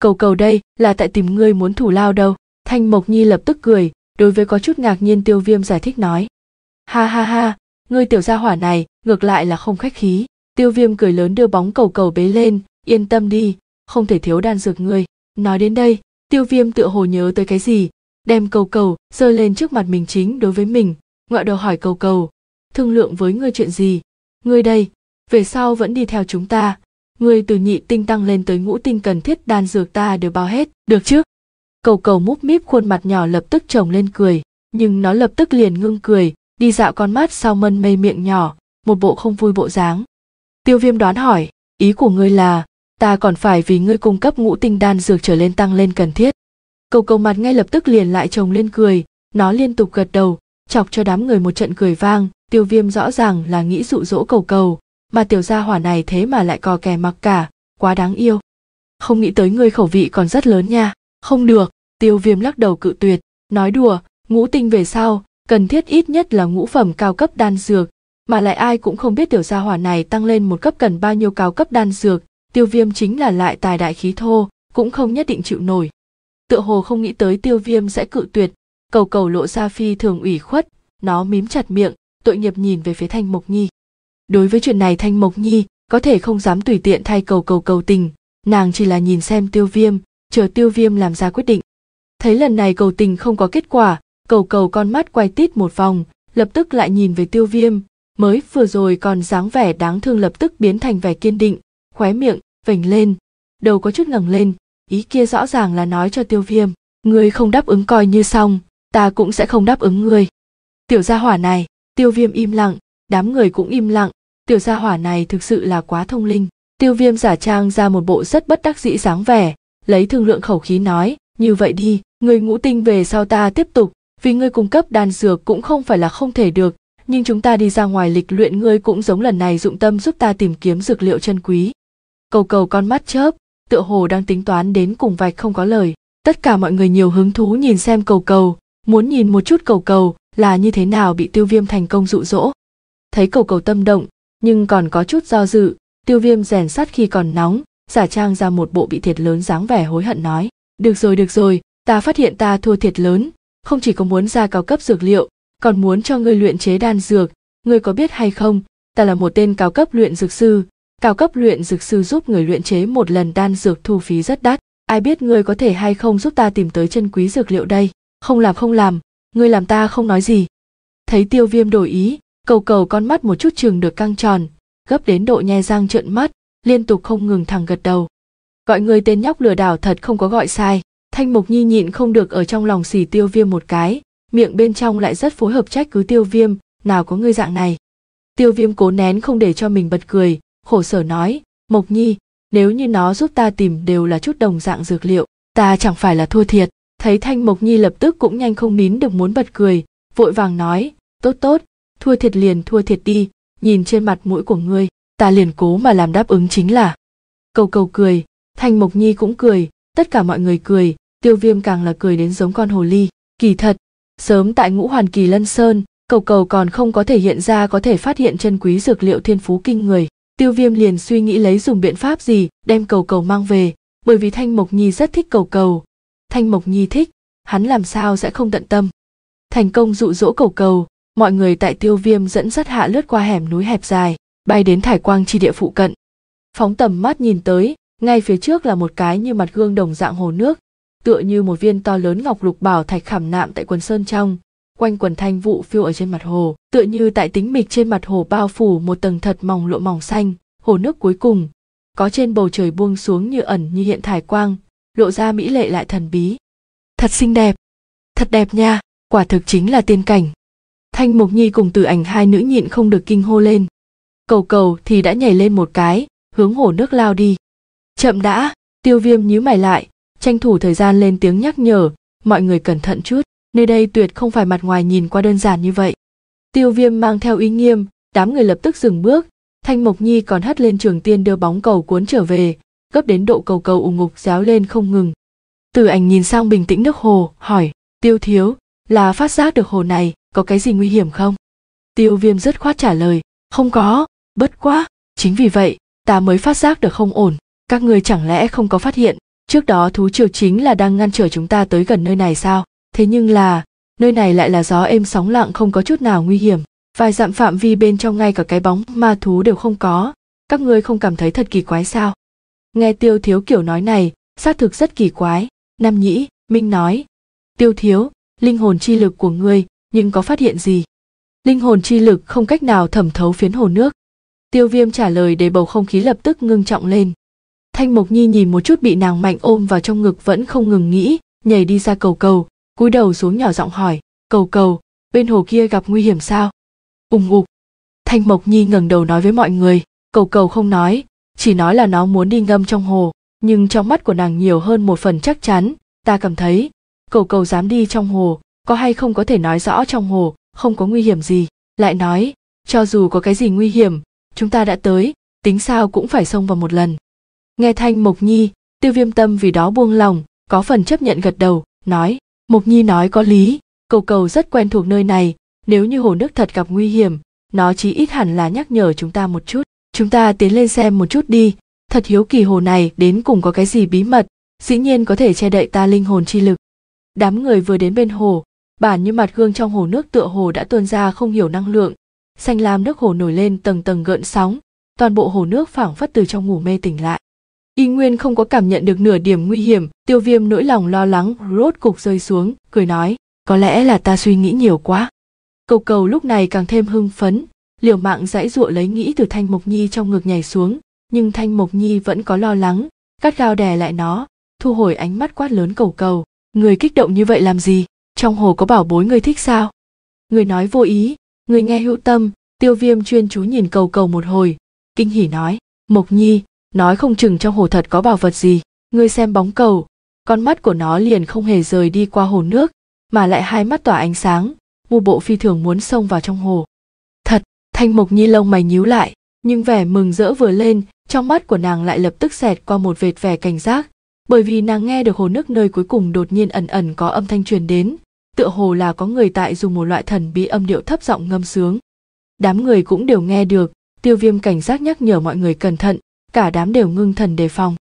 cầu cầu đây là tại tìm ngươi muốn thủ lao đâu thanh mộc nhi lập tức cười đối với có chút ngạc nhiên tiêu viêm giải thích nói ha ha ha ngươi tiểu gia hỏa này ngược lại là không khách khí tiêu viêm cười lớn đưa bóng cầu cầu bế lên yên tâm đi không thể thiếu đan dược ngươi nói đến đây tiêu viêm tựa hồ nhớ tới cái gì đem cầu cầu giơ lên trước mặt mình chính đối với mình ngoại đầu hỏi cầu cầu thương lượng với ngươi chuyện gì ngươi đây về sau vẫn đi theo chúng ta người từ nhị tinh tăng lên tới ngũ tinh cần thiết đan dược ta đều bao hết, được chứ? Cầu cầu múp míp khuôn mặt nhỏ lập tức trồng lên cười, nhưng nó lập tức liền ngưng cười, đi dạo con mắt sau mân mây miệng nhỏ, một bộ không vui bộ dáng. Tiêu viêm đoán hỏi, ý của ngươi là, ta còn phải vì ngươi cung cấp ngũ tinh đan dược trở lên tăng lên cần thiết. Cầu cầu mặt ngay lập tức liền lại trồng lên cười, nó liên tục gật đầu, chọc cho đám người một trận cười vang, tiêu viêm rõ ràng là nghĩ dụ dỗ cầu cầu, mà tiểu gia hỏa này thế mà lại cò kè mặc cả quá đáng yêu không nghĩ tới ngươi khẩu vị còn rất lớn nha không được tiêu viêm lắc đầu cự tuyệt nói đùa ngũ tinh về sau cần thiết ít nhất là ngũ phẩm cao cấp đan dược mà lại ai cũng không biết tiểu gia hỏa này tăng lên một cấp cần bao nhiêu cao cấp đan dược tiêu viêm chính là lại tài đại khí thô cũng không nhất định chịu nổi tựa hồ không nghĩ tới tiêu viêm sẽ cự tuyệt cầu cầu lộ ra phi thường ủy khuất nó mím chặt miệng tội nghiệp nhìn về phía thanh mộc nhi đối với chuyện này thanh mộc nhi có thể không dám tùy tiện thay cầu cầu cầu tình nàng chỉ là nhìn xem tiêu viêm chờ tiêu viêm làm ra quyết định thấy lần này cầu tình không có kết quả cầu cầu con mắt quay tít một vòng lập tức lại nhìn về tiêu viêm mới vừa rồi còn dáng vẻ đáng thương lập tức biến thành vẻ kiên định khóe miệng vểnh lên đầu có chút ngẩng lên ý kia rõ ràng là nói cho tiêu viêm ngươi không đáp ứng coi như xong ta cũng sẽ không đáp ứng ngươi tiểu gia hỏa này tiêu viêm im lặng đám người cũng im lặng tiểu gia hỏa này thực sự là quá thông linh tiêu viêm giả trang ra một bộ rất bất đắc dĩ dáng vẻ lấy thương lượng khẩu khí nói như vậy đi người ngũ tinh về sau ta tiếp tục vì ngươi cung cấp đan dược cũng không phải là không thể được nhưng chúng ta đi ra ngoài lịch luyện ngươi cũng giống lần này dụng tâm giúp ta tìm kiếm dược liệu chân quý cầu cầu con mắt chớp tựa hồ đang tính toán đến cùng vạch không có lời tất cả mọi người nhiều hứng thú nhìn xem cầu cầu muốn nhìn một chút cầu cầu là như thế nào bị tiêu viêm thành công dụ dỗ thấy cầu cầu tâm động nhưng còn có chút do dự tiêu viêm rèn sắt khi còn nóng giả trang ra một bộ bị thiệt lớn dáng vẻ hối hận nói được rồi được rồi ta phát hiện ta thua thiệt lớn không chỉ có muốn ra cao cấp dược liệu còn muốn cho ngươi luyện chế đan dược ngươi có biết hay không ta là một tên cao cấp luyện dược sư cao cấp luyện dược sư giúp người luyện chế một lần đan dược thu phí rất đắt ai biết ngươi có thể hay không giúp ta tìm tới chân quý dược liệu đây không làm không làm ngươi làm ta không nói gì thấy tiêu viêm đổi ý cầu cầu con mắt một chút trường được căng tròn gấp đến độ nhe răng trợn mắt liên tục không ngừng thẳng gật đầu gọi người tên nhóc lừa đảo thật không có gọi sai thanh mục nhi nhịn không được ở trong lòng xì tiêu viêm một cái miệng bên trong lại rất phối hợp trách cứ tiêu viêm nào có ngươi dạng này tiêu viêm cố nén không để cho mình bật cười khổ sở nói mộc nhi nếu như nó giúp ta tìm đều là chút đồng dạng dược liệu ta chẳng phải là thua thiệt thấy thanh mộc nhi lập tức cũng nhanh không nín được muốn bật cười vội vàng nói tốt tốt thua thiệt liền thua thiệt đi nhìn trên mặt mũi của ngươi ta liền cố mà làm đáp ứng chính là cầu cầu cười thanh mộc nhi cũng cười tất cả mọi người cười tiêu viêm càng là cười đến giống con hồ ly kỳ thật sớm tại ngũ hoàn kỳ lân sơn cầu cầu còn không có thể hiện ra có thể phát hiện chân quý dược liệu thiên phú kinh người tiêu viêm liền suy nghĩ lấy dùng biện pháp gì đem cầu cầu mang về bởi vì thanh mộc nhi rất thích cầu cầu thanh mộc nhi thích hắn làm sao sẽ không tận tâm thành công dụ dỗ cầu cầu mọi người tại tiêu viêm dẫn dắt hạ lướt qua hẻm núi hẹp dài bay đến thải quang chi địa phụ cận phóng tầm mắt nhìn tới ngay phía trước là một cái như mặt gương đồng dạng hồ nước tựa như một viên to lớn ngọc lục bảo thạch khảm nạm tại quần sơn trong quanh quần thanh vụ phiêu ở trên mặt hồ tựa như tại tính mịch trên mặt hồ bao phủ một tầng thật mỏng lụa mỏng xanh hồ nước cuối cùng có trên bầu trời buông xuống như ẩn như hiện thải quang lộ ra mỹ lệ lại thần bí thật xinh đẹp thật đẹp nha quả thực chính là tiên cảnh Thanh Mộc Nhi cùng Từ Ảnh hai nữ nhịn không được kinh hô lên. Cầu cầu thì đã nhảy lên một cái, hướng hồ nước lao đi. Chậm đã, tiêu viêm nhíu mày lại, tranh thủ thời gian lên tiếng nhắc nhở, mọi người cẩn thận chút, nơi đây tuyệt không phải mặt ngoài nhìn qua đơn giản như vậy. Tiêu viêm mang theo uy nghiêm, đám người lập tức dừng bước, Thanh Mộc Nhi còn hất lên trường tiên đưa bóng cầu cuốn trở về, gấp đến độ cầu cầu ù ngục réo lên không ngừng. Từ ảnh nhìn sang bình tĩnh nước hồ, hỏi, tiêu thiếu, là phát giác được hồ này, có cái gì nguy hiểm không tiêu viêm rất khoát trả lời không có bất quá chính vì vậy ta mới phát giác được không ổn các ngươi chẳng lẽ không có phát hiện trước đó thú triều chính là đang ngăn trở chúng ta tới gần nơi này sao thế nhưng là nơi này lại là gió êm sóng lặng không có chút nào nguy hiểm vài dặm phạm vi bên trong ngay cả cái bóng ma thú đều không có các ngươi không cảm thấy thật kỳ quái sao nghe tiêu thiếu kiểu nói này xác thực rất kỳ quái nam nhĩ minh nói tiêu thiếu linh hồn chi lực của ngươi nhưng có phát hiện gì linh hồn chi lực không cách nào thẩm thấu phiến hồ nước tiêu viêm trả lời để bầu không khí lập tức ngưng trọng lên thanh mộc nhi nhìn một chút bị nàng mạnh ôm vào trong ngực vẫn không ngừng nghĩ nhảy đi ra cầu cầu cúi đầu xuống nhỏ giọng hỏi cầu cầu bên hồ kia gặp nguy hiểm sao ùng ục thanh mộc nhi ngẩng đầu nói với mọi người cầu cầu không nói chỉ nói là nó muốn đi ngâm trong hồ nhưng trong mắt của nàng nhiều hơn một phần chắc chắn ta cảm thấy cầu cầu dám đi trong hồ có hay không có thể nói rõ trong hồ không có nguy hiểm gì lại nói cho dù có cái gì nguy hiểm chúng ta đã tới tính sao cũng phải xông vào một lần nghe thanh mộc nhi tiêu viêm tâm vì đó buông lòng có phần chấp nhận gật đầu nói mộc nhi nói có lý cầu cầu rất quen thuộc nơi này nếu như hồ nước thật gặp nguy hiểm nó chí ít hẳn là nhắc nhở chúng ta một chút chúng ta tiến lên xem một chút đi thật hiếu kỳ hồ này đến cùng có cái gì bí mật dĩ nhiên có thể che đậy ta linh hồn chi lực đám người vừa đến bên hồ bản như mặt gương trong hồ nước tựa hồ đã tuôn ra không hiểu năng lượng xanh lam nước hồ nổi lên tầng tầng gợn sóng toàn bộ hồ nước phảng phất từ trong ngủ mê tỉnh lại y nguyên không có cảm nhận được nửa điểm nguy hiểm tiêu viêm nỗi lòng lo lắng rốt cục rơi xuống cười nói có lẽ là ta suy nghĩ nhiều quá cầu cầu lúc này càng thêm hưng phấn liều mạng dãy dụa lấy nghĩ từ thanh mộc nhi trong ngực nhảy xuống nhưng thanh mộc nhi vẫn có lo lắng cắt gao đè lại nó thu hồi ánh mắt quát lớn cầu cầu người kích động như vậy làm gì trong hồ có bảo bối ngươi thích sao người nói vô ý người nghe hữu tâm tiêu viêm chuyên chú nhìn cầu cầu một hồi kinh hỉ nói mộc nhi nói không chừng trong hồ thật có bảo vật gì ngươi xem bóng cầu con mắt của nó liền không hề rời đi qua hồ nước mà lại hai mắt tỏa ánh sáng một bộ phi thường muốn xông vào trong hồ thật thanh mộc nhi lông mày nhíu lại nhưng vẻ mừng rỡ vừa lên trong mắt của nàng lại lập tức xẹt qua một vệt vẻ cảnh giác bởi vì nàng nghe được hồ nước nơi cuối cùng đột nhiên ẩn ẩn có âm thanh truyền đến tựa hồ là có người tại dùng một loại thần bí âm điệu thấp giọng ngâm sướng đám người cũng đều nghe được tiêu viêm cảnh giác nhắc nhở mọi người cẩn thận cả đám đều ngưng thần đề phòng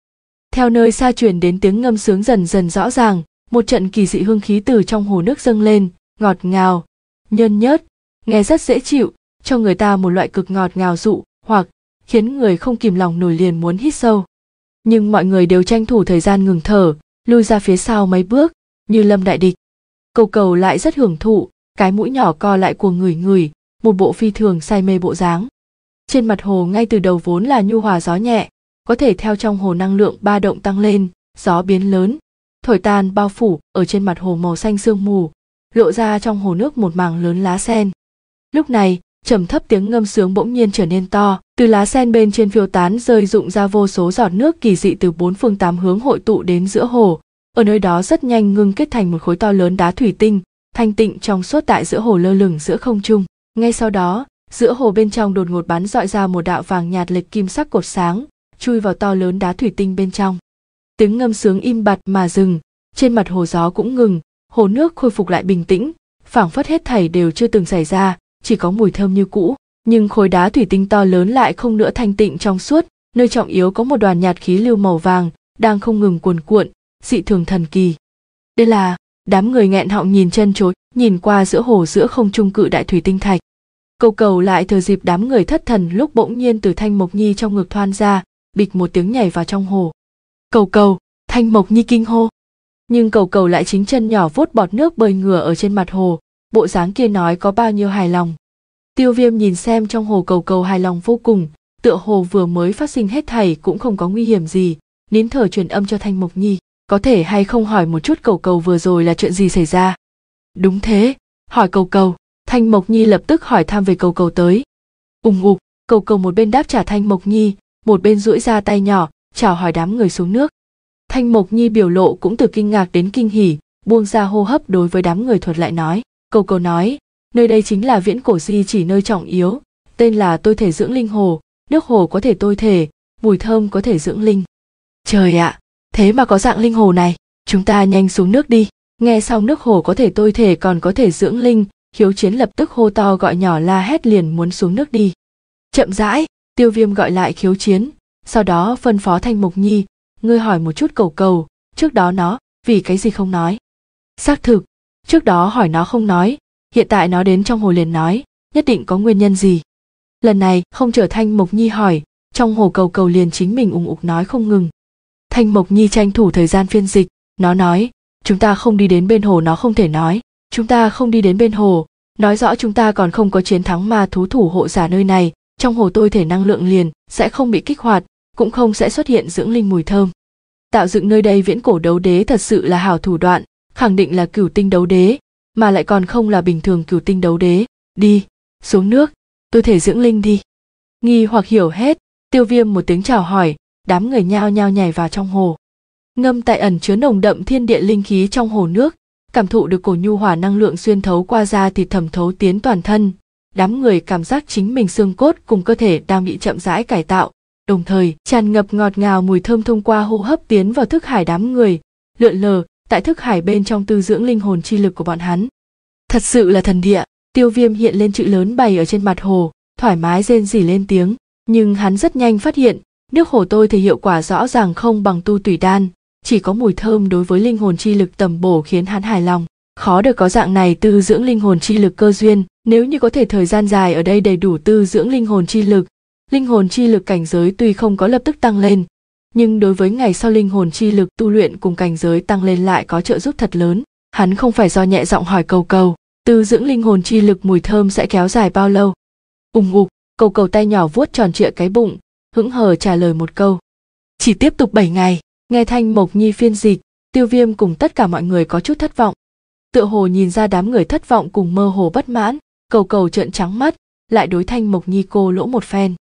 theo nơi xa truyền đến tiếng ngâm sướng dần dần rõ ràng một trận kỳ dị hương khí từ trong hồ nước dâng lên ngọt ngào nhân nhớt nghe rất dễ chịu cho người ta một loại cực ngọt ngào dụ hoặc khiến người không kìm lòng nổi liền muốn hít sâu nhưng mọi người đều tranh thủ thời gian ngừng thở lui ra phía sau mấy bước như lâm đại địch cầu cầu lại rất hưởng thụ cái mũi nhỏ co lại của người người một bộ phi thường say mê bộ dáng trên mặt hồ ngay từ đầu vốn là nhu hòa gió nhẹ có thể theo trong hồ năng lượng ba động tăng lên gió biến lớn thổi tan bao phủ ở trên mặt hồ màu xanh sương mù lộ ra trong hồ nước một mảng lớn lá sen lúc này trầm thấp tiếng ngâm sướng bỗng nhiên trở nên to từ lá sen bên trên phiêu tán rơi rụng ra vô số giọt nước kỳ dị từ bốn phương tám hướng hội tụ đến giữa hồ ở nơi đó rất nhanh ngưng kết thành một khối to lớn đá thủy tinh thanh tịnh trong suốt tại giữa hồ lơ lửng giữa không trung ngay sau đó giữa hồ bên trong đột ngột bắn dọi ra một đạo vàng nhạt lệch kim sắc cột sáng chui vào to lớn đá thủy tinh bên trong tiếng ngâm sướng im bặt mà dừng trên mặt hồ gió cũng ngừng hồ nước khôi phục lại bình tĩnh phảng phất hết thảy đều chưa từng xảy ra chỉ có mùi thơm như cũ nhưng khối đá thủy tinh to lớn lại không nữa thanh tịnh trong suốt nơi trọng yếu có một đoàn nhạt khí lưu màu vàng đang không ngừng cuồn cuộn dị thường thần kỳ đây là đám người nghẹn họng nhìn chân chối nhìn qua giữa hồ giữa không trung cự đại thủy tinh thạch cầu cầu lại thờ dịp đám người thất thần lúc bỗng nhiên từ thanh mộc nhi trong ngực thoan ra bịch một tiếng nhảy vào trong hồ cầu cầu thanh mộc nhi kinh hô nhưng cầu cầu lại chính chân nhỏ vuốt bọt nước bơi ngửa ở trên mặt hồ bộ dáng kia nói có bao nhiêu hài lòng tiêu viêm nhìn xem trong hồ cầu cầu hài lòng vô cùng tựa hồ vừa mới phát sinh hết thảy cũng không có nguy hiểm gì nín thở truyền âm cho thanh mộc nhi có thể hay không hỏi một chút cầu cầu vừa rồi là chuyện gì xảy ra đúng thế hỏi cầu cầu thanh mộc nhi lập tức hỏi thăm về cầu cầu tới ùng ục cầu cầu một bên đáp trả thanh mộc nhi một bên duỗi ra tay nhỏ chào hỏi đám người xuống nước thanh mộc nhi biểu lộ cũng từ kinh ngạc đến kinh hỉ buông ra hô hấp đối với đám người thuật lại nói cầu cầu nói nơi đây chính là viễn cổ di chỉ nơi trọng yếu tên là tôi thể dưỡng linh hồ nước hồ có thể tôi thể mùi thơm có thể dưỡng linh trời ạ à, thế mà có dạng linh hồ này chúng ta nhanh xuống nước đi nghe xong nước hồ có thể tôi thể còn có thể dưỡng linh hiếu chiến lập tức hô to gọi nhỏ la hét liền muốn xuống nước đi chậm rãi tiêu viêm gọi lại khiếu chiến sau đó phân phó thanh mục nhi ngươi hỏi một chút cầu cầu trước đó nó vì cái gì không nói xác thực trước đó hỏi nó không nói hiện tại nó đến trong hồ liền nói nhất định có nguyên nhân gì lần này không trở thanh mộc nhi hỏi trong hồ cầu cầu liền chính mình ủng ục nói không ngừng thanh mộc nhi tranh thủ thời gian phiên dịch nó nói chúng ta không đi đến bên hồ nó không thể nói chúng ta không đi đến bên hồ nói rõ chúng ta còn không có chiến thắng ma thú thủ hộ giả nơi này trong hồ tôi thể năng lượng liền sẽ không bị kích hoạt cũng không sẽ xuất hiện dưỡng linh mùi thơm tạo dựng nơi đây viễn cổ đấu đế thật sự là hảo thủ đoạn khẳng định là cửu tinh đấu đế mà lại còn không là bình thường cửu tinh đấu đế đi xuống nước tôi thể dưỡng linh đi nghi hoặc hiểu hết tiêu viêm một tiếng chào hỏi đám người nhao nhao nhảy vào trong hồ ngâm tại ẩn chứa nồng đậm thiên địa linh khí trong hồ nước cảm thụ được cổ nhu hỏa năng lượng xuyên thấu qua da thì thẩm thấu tiến toàn thân đám người cảm giác chính mình xương cốt cùng cơ thể đang bị chậm rãi cải tạo đồng thời tràn ngập ngọt ngào mùi thơm thông qua hô hấp tiến vào thức hải đám người lượn lờ tại thức hải bên trong tư dưỡng linh hồn chi lực của bọn hắn thật sự là thần địa tiêu viêm hiện lên chữ lớn bày ở trên mặt hồ thoải mái rên rỉ lên tiếng nhưng hắn rất nhanh phát hiện Nước hổ tôi thì hiệu quả rõ ràng không bằng tu tủy đan, chỉ có mùi thơm đối với linh hồn chi lực tầm bổ khiến hắn hài lòng. Khó được có dạng này tư dưỡng linh hồn chi lực cơ duyên, nếu như có thể thời gian dài ở đây đầy đủ tư dưỡng linh hồn chi lực, linh hồn chi lực cảnh giới tuy không có lập tức tăng lên, nhưng đối với ngày sau linh hồn chi lực tu luyện cùng cảnh giới tăng lên lại có trợ giúp thật lớn. Hắn không phải do nhẹ giọng hỏi cầu cầu, tư dưỡng linh hồn chi lực mùi thơm sẽ kéo dài bao lâu. Ùng ục, cầu cầu tay nhỏ vuốt tròn trịa cái bụng, hững hờ trả lời một câu chỉ tiếp tục 7 ngày nghe thanh mộc nhi phiên dịch tiêu viêm cùng tất cả mọi người có chút thất vọng tựa hồ nhìn ra đám người thất vọng cùng mơ hồ bất mãn cầu cầu trợn trắng mắt lại đối thanh mộc nhi cô lỗ một phen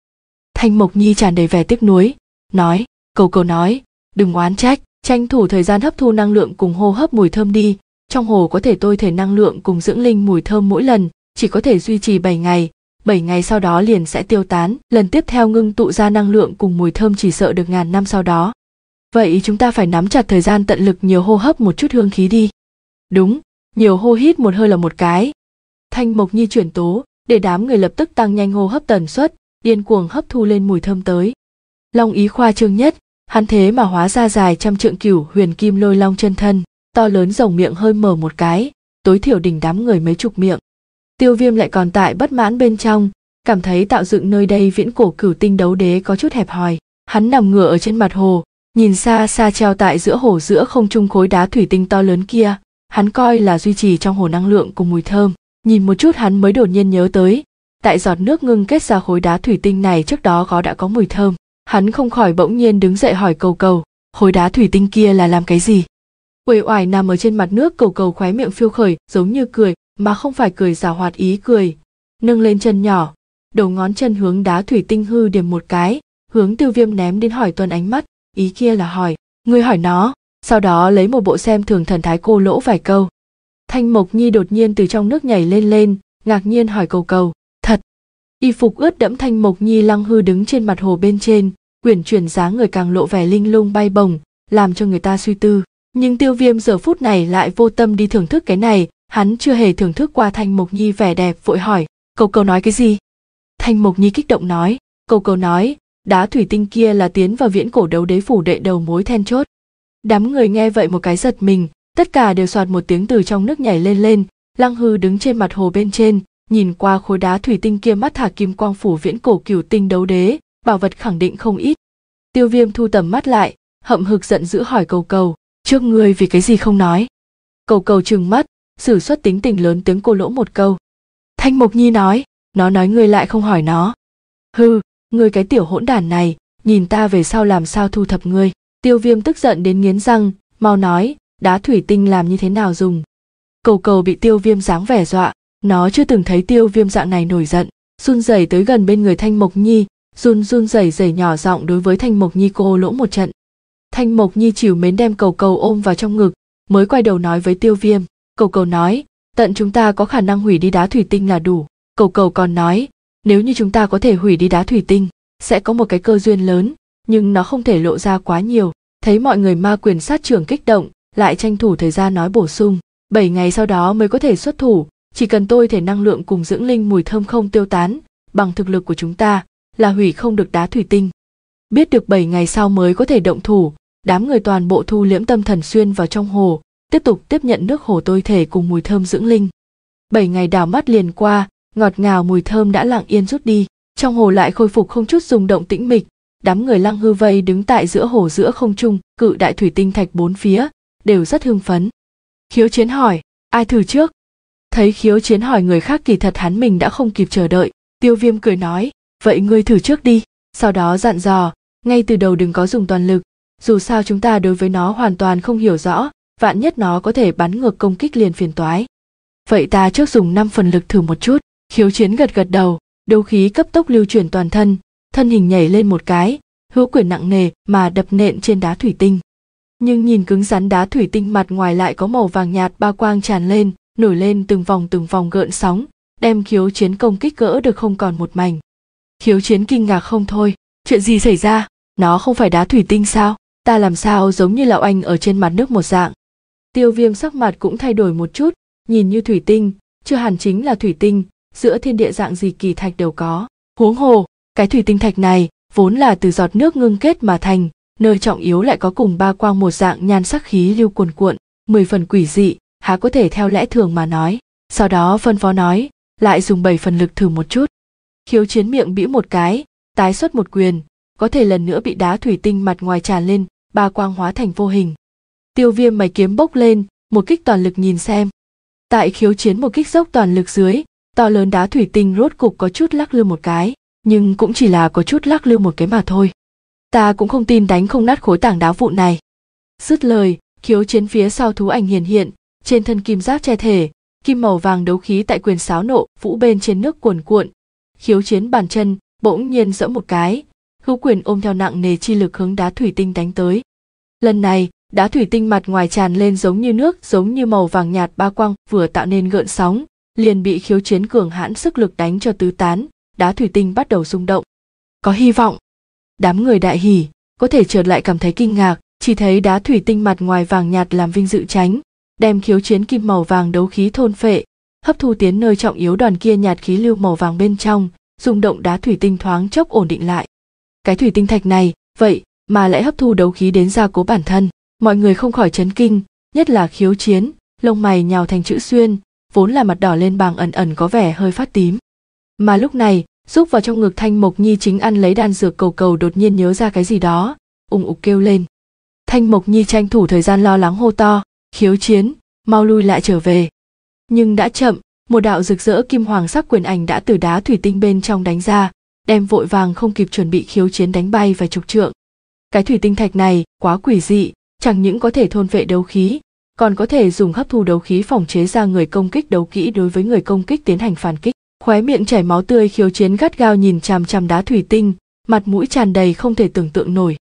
thanh mộc nhi tràn đầy vẻ tiếc nuối nói cầu cầu nói đừng oán trách tranh thủ thời gian hấp thu năng lượng cùng hô hấp mùi thơm đi trong hồ có thể tôi thể năng lượng cùng dưỡng linh mùi thơm mỗi lần chỉ có thể duy trì 7 ngày 7 ngày sau đó liền sẽ tiêu tán, lần tiếp theo ngưng tụ ra năng lượng cùng mùi thơm chỉ sợ được ngàn năm sau đó. Vậy chúng ta phải nắm chặt thời gian tận lực nhiều hô hấp một chút hương khí đi. Đúng, nhiều hô hít một hơi là một cái. Thanh Mộc Nhi chuyển tố, để đám người lập tức tăng nhanh hô hấp tần suất, điên cuồng hấp thu lên mùi thơm tới. Long ý khoa trương nhất, hắn thế mà hóa ra dài trăm trượng cửu huyền kim lôi long chân thân, to lớn rồng miệng hơi mở một cái, tối thiểu đỉnh đám người mấy chục miệng tiêu viêm lại còn tại bất mãn bên trong cảm thấy tạo dựng nơi đây viễn cổ cửu tinh đấu đế có chút hẹp hòi hắn nằm ngửa ở trên mặt hồ nhìn xa xa treo tại giữa hồ giữa không trung khối đá thủy tinh to lớn kia hắn coi là duy trì trong hồ năng lượng cùng mùi thơm nhìn một chút hắn mới đột nhiên nhớ tới tại giọt nước ngưng kết ra khối đá thủy tinh này trước đó có đã có mùi thơm hắn không khỏi bỗng nhiên đứng dậy hỏi cầu cầu khối đá thủy tinh kia là làm cái gì uể oải nằm ở trên mặt nước cầu cầu khóe miệng phiêu khởi giống như cười mà không phải cười giả hoạt ý cười nâng lên chân nhỏ đầu ngón chân hướng đá thủy tinh hư điểm một cái hướng tiêu viêm ném đến hỏi tuân ánh mắt ý kia là hỏi ngươi hỏi nó sau đó lấy một bộ xem thường thần thái cô lỗ vài câu thanh mộc nhi đột nhiên từ trong nước nhảy lên lên ngạc nhiên hỏi cầu cầu thật y phục ướt đẫm thanh mộc nhi lăng hư đứng trên mặt hồ bên trên quyển chuyển dáng người càng lộ vẻ linh lung bay bổng làm cho người ta suy tư nhưng tiêu viêm giờ phút này lại vô tâm đi thưởng thức cái này hắn chưa hề thưởng thức qua thanh mục nhi vẻ đẹp vội hỏi cầu cầu nói cái gì thanh mục nhi kích động nói cầu cầu nói đá thủy tinh kia là tiến vào viễn cổ đấu đế phủ đệ đầu mối then chốt đám người nghe vậy một cái giật mình tất cả đều soạt một tiếng từ trong nước nhảy lên lên lăng hư đứng trên mặt hồ bên trên nhìn qua khối đá thủy tinh kia mắt thả kim quang phủ viễn cổ cửu tinh đấu đế bảo vật khẳng định không ít tiêu viêm thu tầm mắt lại hậm hực giận dữ hỏi cầu cầu trước ngươi vì cái gì không nói cầu cầu trừng mắt sử xuất tính tình lớn tiếng cô lỗ một câu thanh Mộc nhi nói nó nói ngươi lại không hỏi nó hư ngươi cái tiểu hỗn đản này nhìn ta về sau làm sao thu thập ngươi tiêu viêm tức giận đến nghiến răng mau nói đá thủy tinh làm như thế nào dùng cầu cầu bị tiêu viêm dáng vẻ dọa nó chưa từng thấy tiêu viêm dạng này nổi giận run rẩy tới gần bên người thanh mộc nhi run run rẩy rẩy nhỏ giọng đối với thanh mộc nhi cô lỗ một trận thanh mộc nhi chịu mến đem cầu cầu ôm vào trong ngực mới quay đầu nói với tiêu viêm cầu cầu nói tận chúng ta có khả năng hủy đi đá thủy tinh là đủ cầu cầu còn nói nếu như chúng ta có thể hủy đi đá thủy tinh sẽ có một cái cơ duyên lớn nhưng nó không thể lộ ra quá nhiều thấy mọi người ma quyền sát trưởng kích động lại tranh thủ thời gian nói bổ sung bảy ngày sau đó mới có thể xuất thủ chỉ cần tôi thể năng lượng cùng dưỡng linh mùi thơm không tiêu tán bằng thực lực của chúng ta là hủy không được đá thủy tinh biết được bảy ngày sau mới có thể động thủ đám người toàn bộ thu liễm tâm thần xuyên vào trong hồ tiếp tục tiếp nhận nước hồ tôi thể cùng mùi thơm dưỡng linh. Bảy ngày đào mắt liền qua, ngọt ngào mùi thơm đã lặng yên rút đi, trong hồ lại khôi phục không chút rung động tĩnh mịch, đám người lăng hư vây đứng tại giữa hồ giữa không trung, cự đại thủy tinh thạch bốn phía, đều rất hưng phấn. Khiếu chiến hỏi, ai thử trước? Thấy khiếu chiến hỏi người khác kỳ thật hắn mình đã không kịp chờ đợi, tiêu viêm cười nói, vậy ngươi thử trước đi, sau đó dặn dò, ngay từ đầu đừng có dùng toàn lực, dù sao chúng ta đối với nó hoàn toàn không hiểu rõ, vạn nhất nó có thể bắn ngược công kích liền phiền toái. Vậy ta trước dùng 5 phần lực thử một chút, khiếu chiến gật gật đầu, đấu khí cấp tốc lưu chuyển toàn thân, thân hình nhảy lên một cái, hữu quyền nặng nề mà đập nện trên đá thủy tinh. Nhưng nhìn cứng rắn đá thủy tinh mặt ngoài lại có màu vàng nhạt ba quang tràn lên, nổi lên từng vòng từng vòng gợn sóng, đem khiếu chiến công kích gỡ được không còn một mảnh. Khiếu chiến kinh ngạc không thôi, chuyện gì xảy ra, nó không phải đá thủy tinh sao, ta làm sao giống như lão anh ở trên mặt nước một dạng, tiêu viêm sắc mặt cũng thay đổi một chút nhìn như thủy tinh chưa hẳn chính là thủy tinh giữa thiên địa dạng gì kỳ thạch đều có huống hồ cái thủy tinh thạch này vốn là từ giọt nước ngưng kết mà thành nơi trọng yếu lại có cùng ba quang một dạng nhan sắc khí lưu cuồn cuộn mười phần quỷ dị há có thể theo lẽ thường mà nói sau đó phân phó nói lại dùng bảy phần lực thử một chút khiếu chiến miệng bĩu một cái tái xuất một quyền có thể lần nữa bị đá thủy tinh mặt ngoài tràn lên ba quang hóa thành vô hình tiêu viêm mày kiếm bốc lên một kích toàn lực nhìn xem tại khiếu chiến một kích dốc toàn lực dưới to lớn đá thủy tinh rốt cục có chút lắc lư một cái nhưng cũng chỉ là có chút lắc lư một cái mà thôi ta cũng không tin đánh không nát khối tảng đá vụn này dứt lời khiếu chiến phía sau thú ảnh hiển hiện trên thân kim giáp che thể kim màu vàng đấu khí tại quyền sáo nộ vũ bên trên nước cuồn cuộn khiếu chiến bàn chân bỗng nhiên dẫm một cái hữu quyền ôm theo nặng nề chi lực hướng đá thủy tinh đánh tới lần này đá thủy tinh mặt ngoài tràn lên giống như nước giống như màu vàng nhạt ba quang vừa tạo nên gợn sóng liền bị khiếu chiến cường hãn sức lực đánh cho tứ tán đá thủy tinh bắt đầu rung động có hy vọng đám người đại hỉ có thể chợt lại cảm thấy kinh ngạc chỉ thấy đá thủy tinh mặt ngoài vàng nhạt làm vinh dự tránh đem khiếu chiến kim màu vàng đấu khí thôn phệ hấp thu tiến nơi trọng yếu đoàn kia nhạt khí lưu màu vàng bên trong rung động đá thủy tinh thoáng chốc ổn định lại cái thủy tinh thạch này vậy mà lại hấp thu đấu khí đến gia cố bản thân mọi người không khỏi chấn kinh nhất là khiếu chiến lông mày nhào thành chữ xuyên vốn là mặt đỏ lên bàng ẩn ẩn có vẻ hơi phát tím mà lúc này rúc vào trong ngực thanh mộc nhi chính ăn lấy đan dược cầu cầu đột nhiên nhớ ra cái gì đó ung ục kêu lên thanh mộc nhi tranh thủ thời gian lo lắng hô to khiếu chiến mau lui lại trở về nhưng đã chậm một đạo rực rỡ kim hoàng sắc quyền ảnh đã từ đá thủy tinh bên trong đánh ra đem vội vàng không kịp chuẩn bị khiếu chiến đánh bay và trục trượng cái thủy tinh thạch này quá quỷ dị chẳng những có thể thôn vệ đấu khí, còn có thể dùng hấp thu đấu khí phòng chế ra người công kích đấu kỹ đối với người công kích tiến hành phản kích. Khóe miệng chảy máu tươi khiếu chiến gắt gao nhìn chằm chằm đá thủy tinh, mặt mũi tràn đầy không thể tưởng tượng nổi.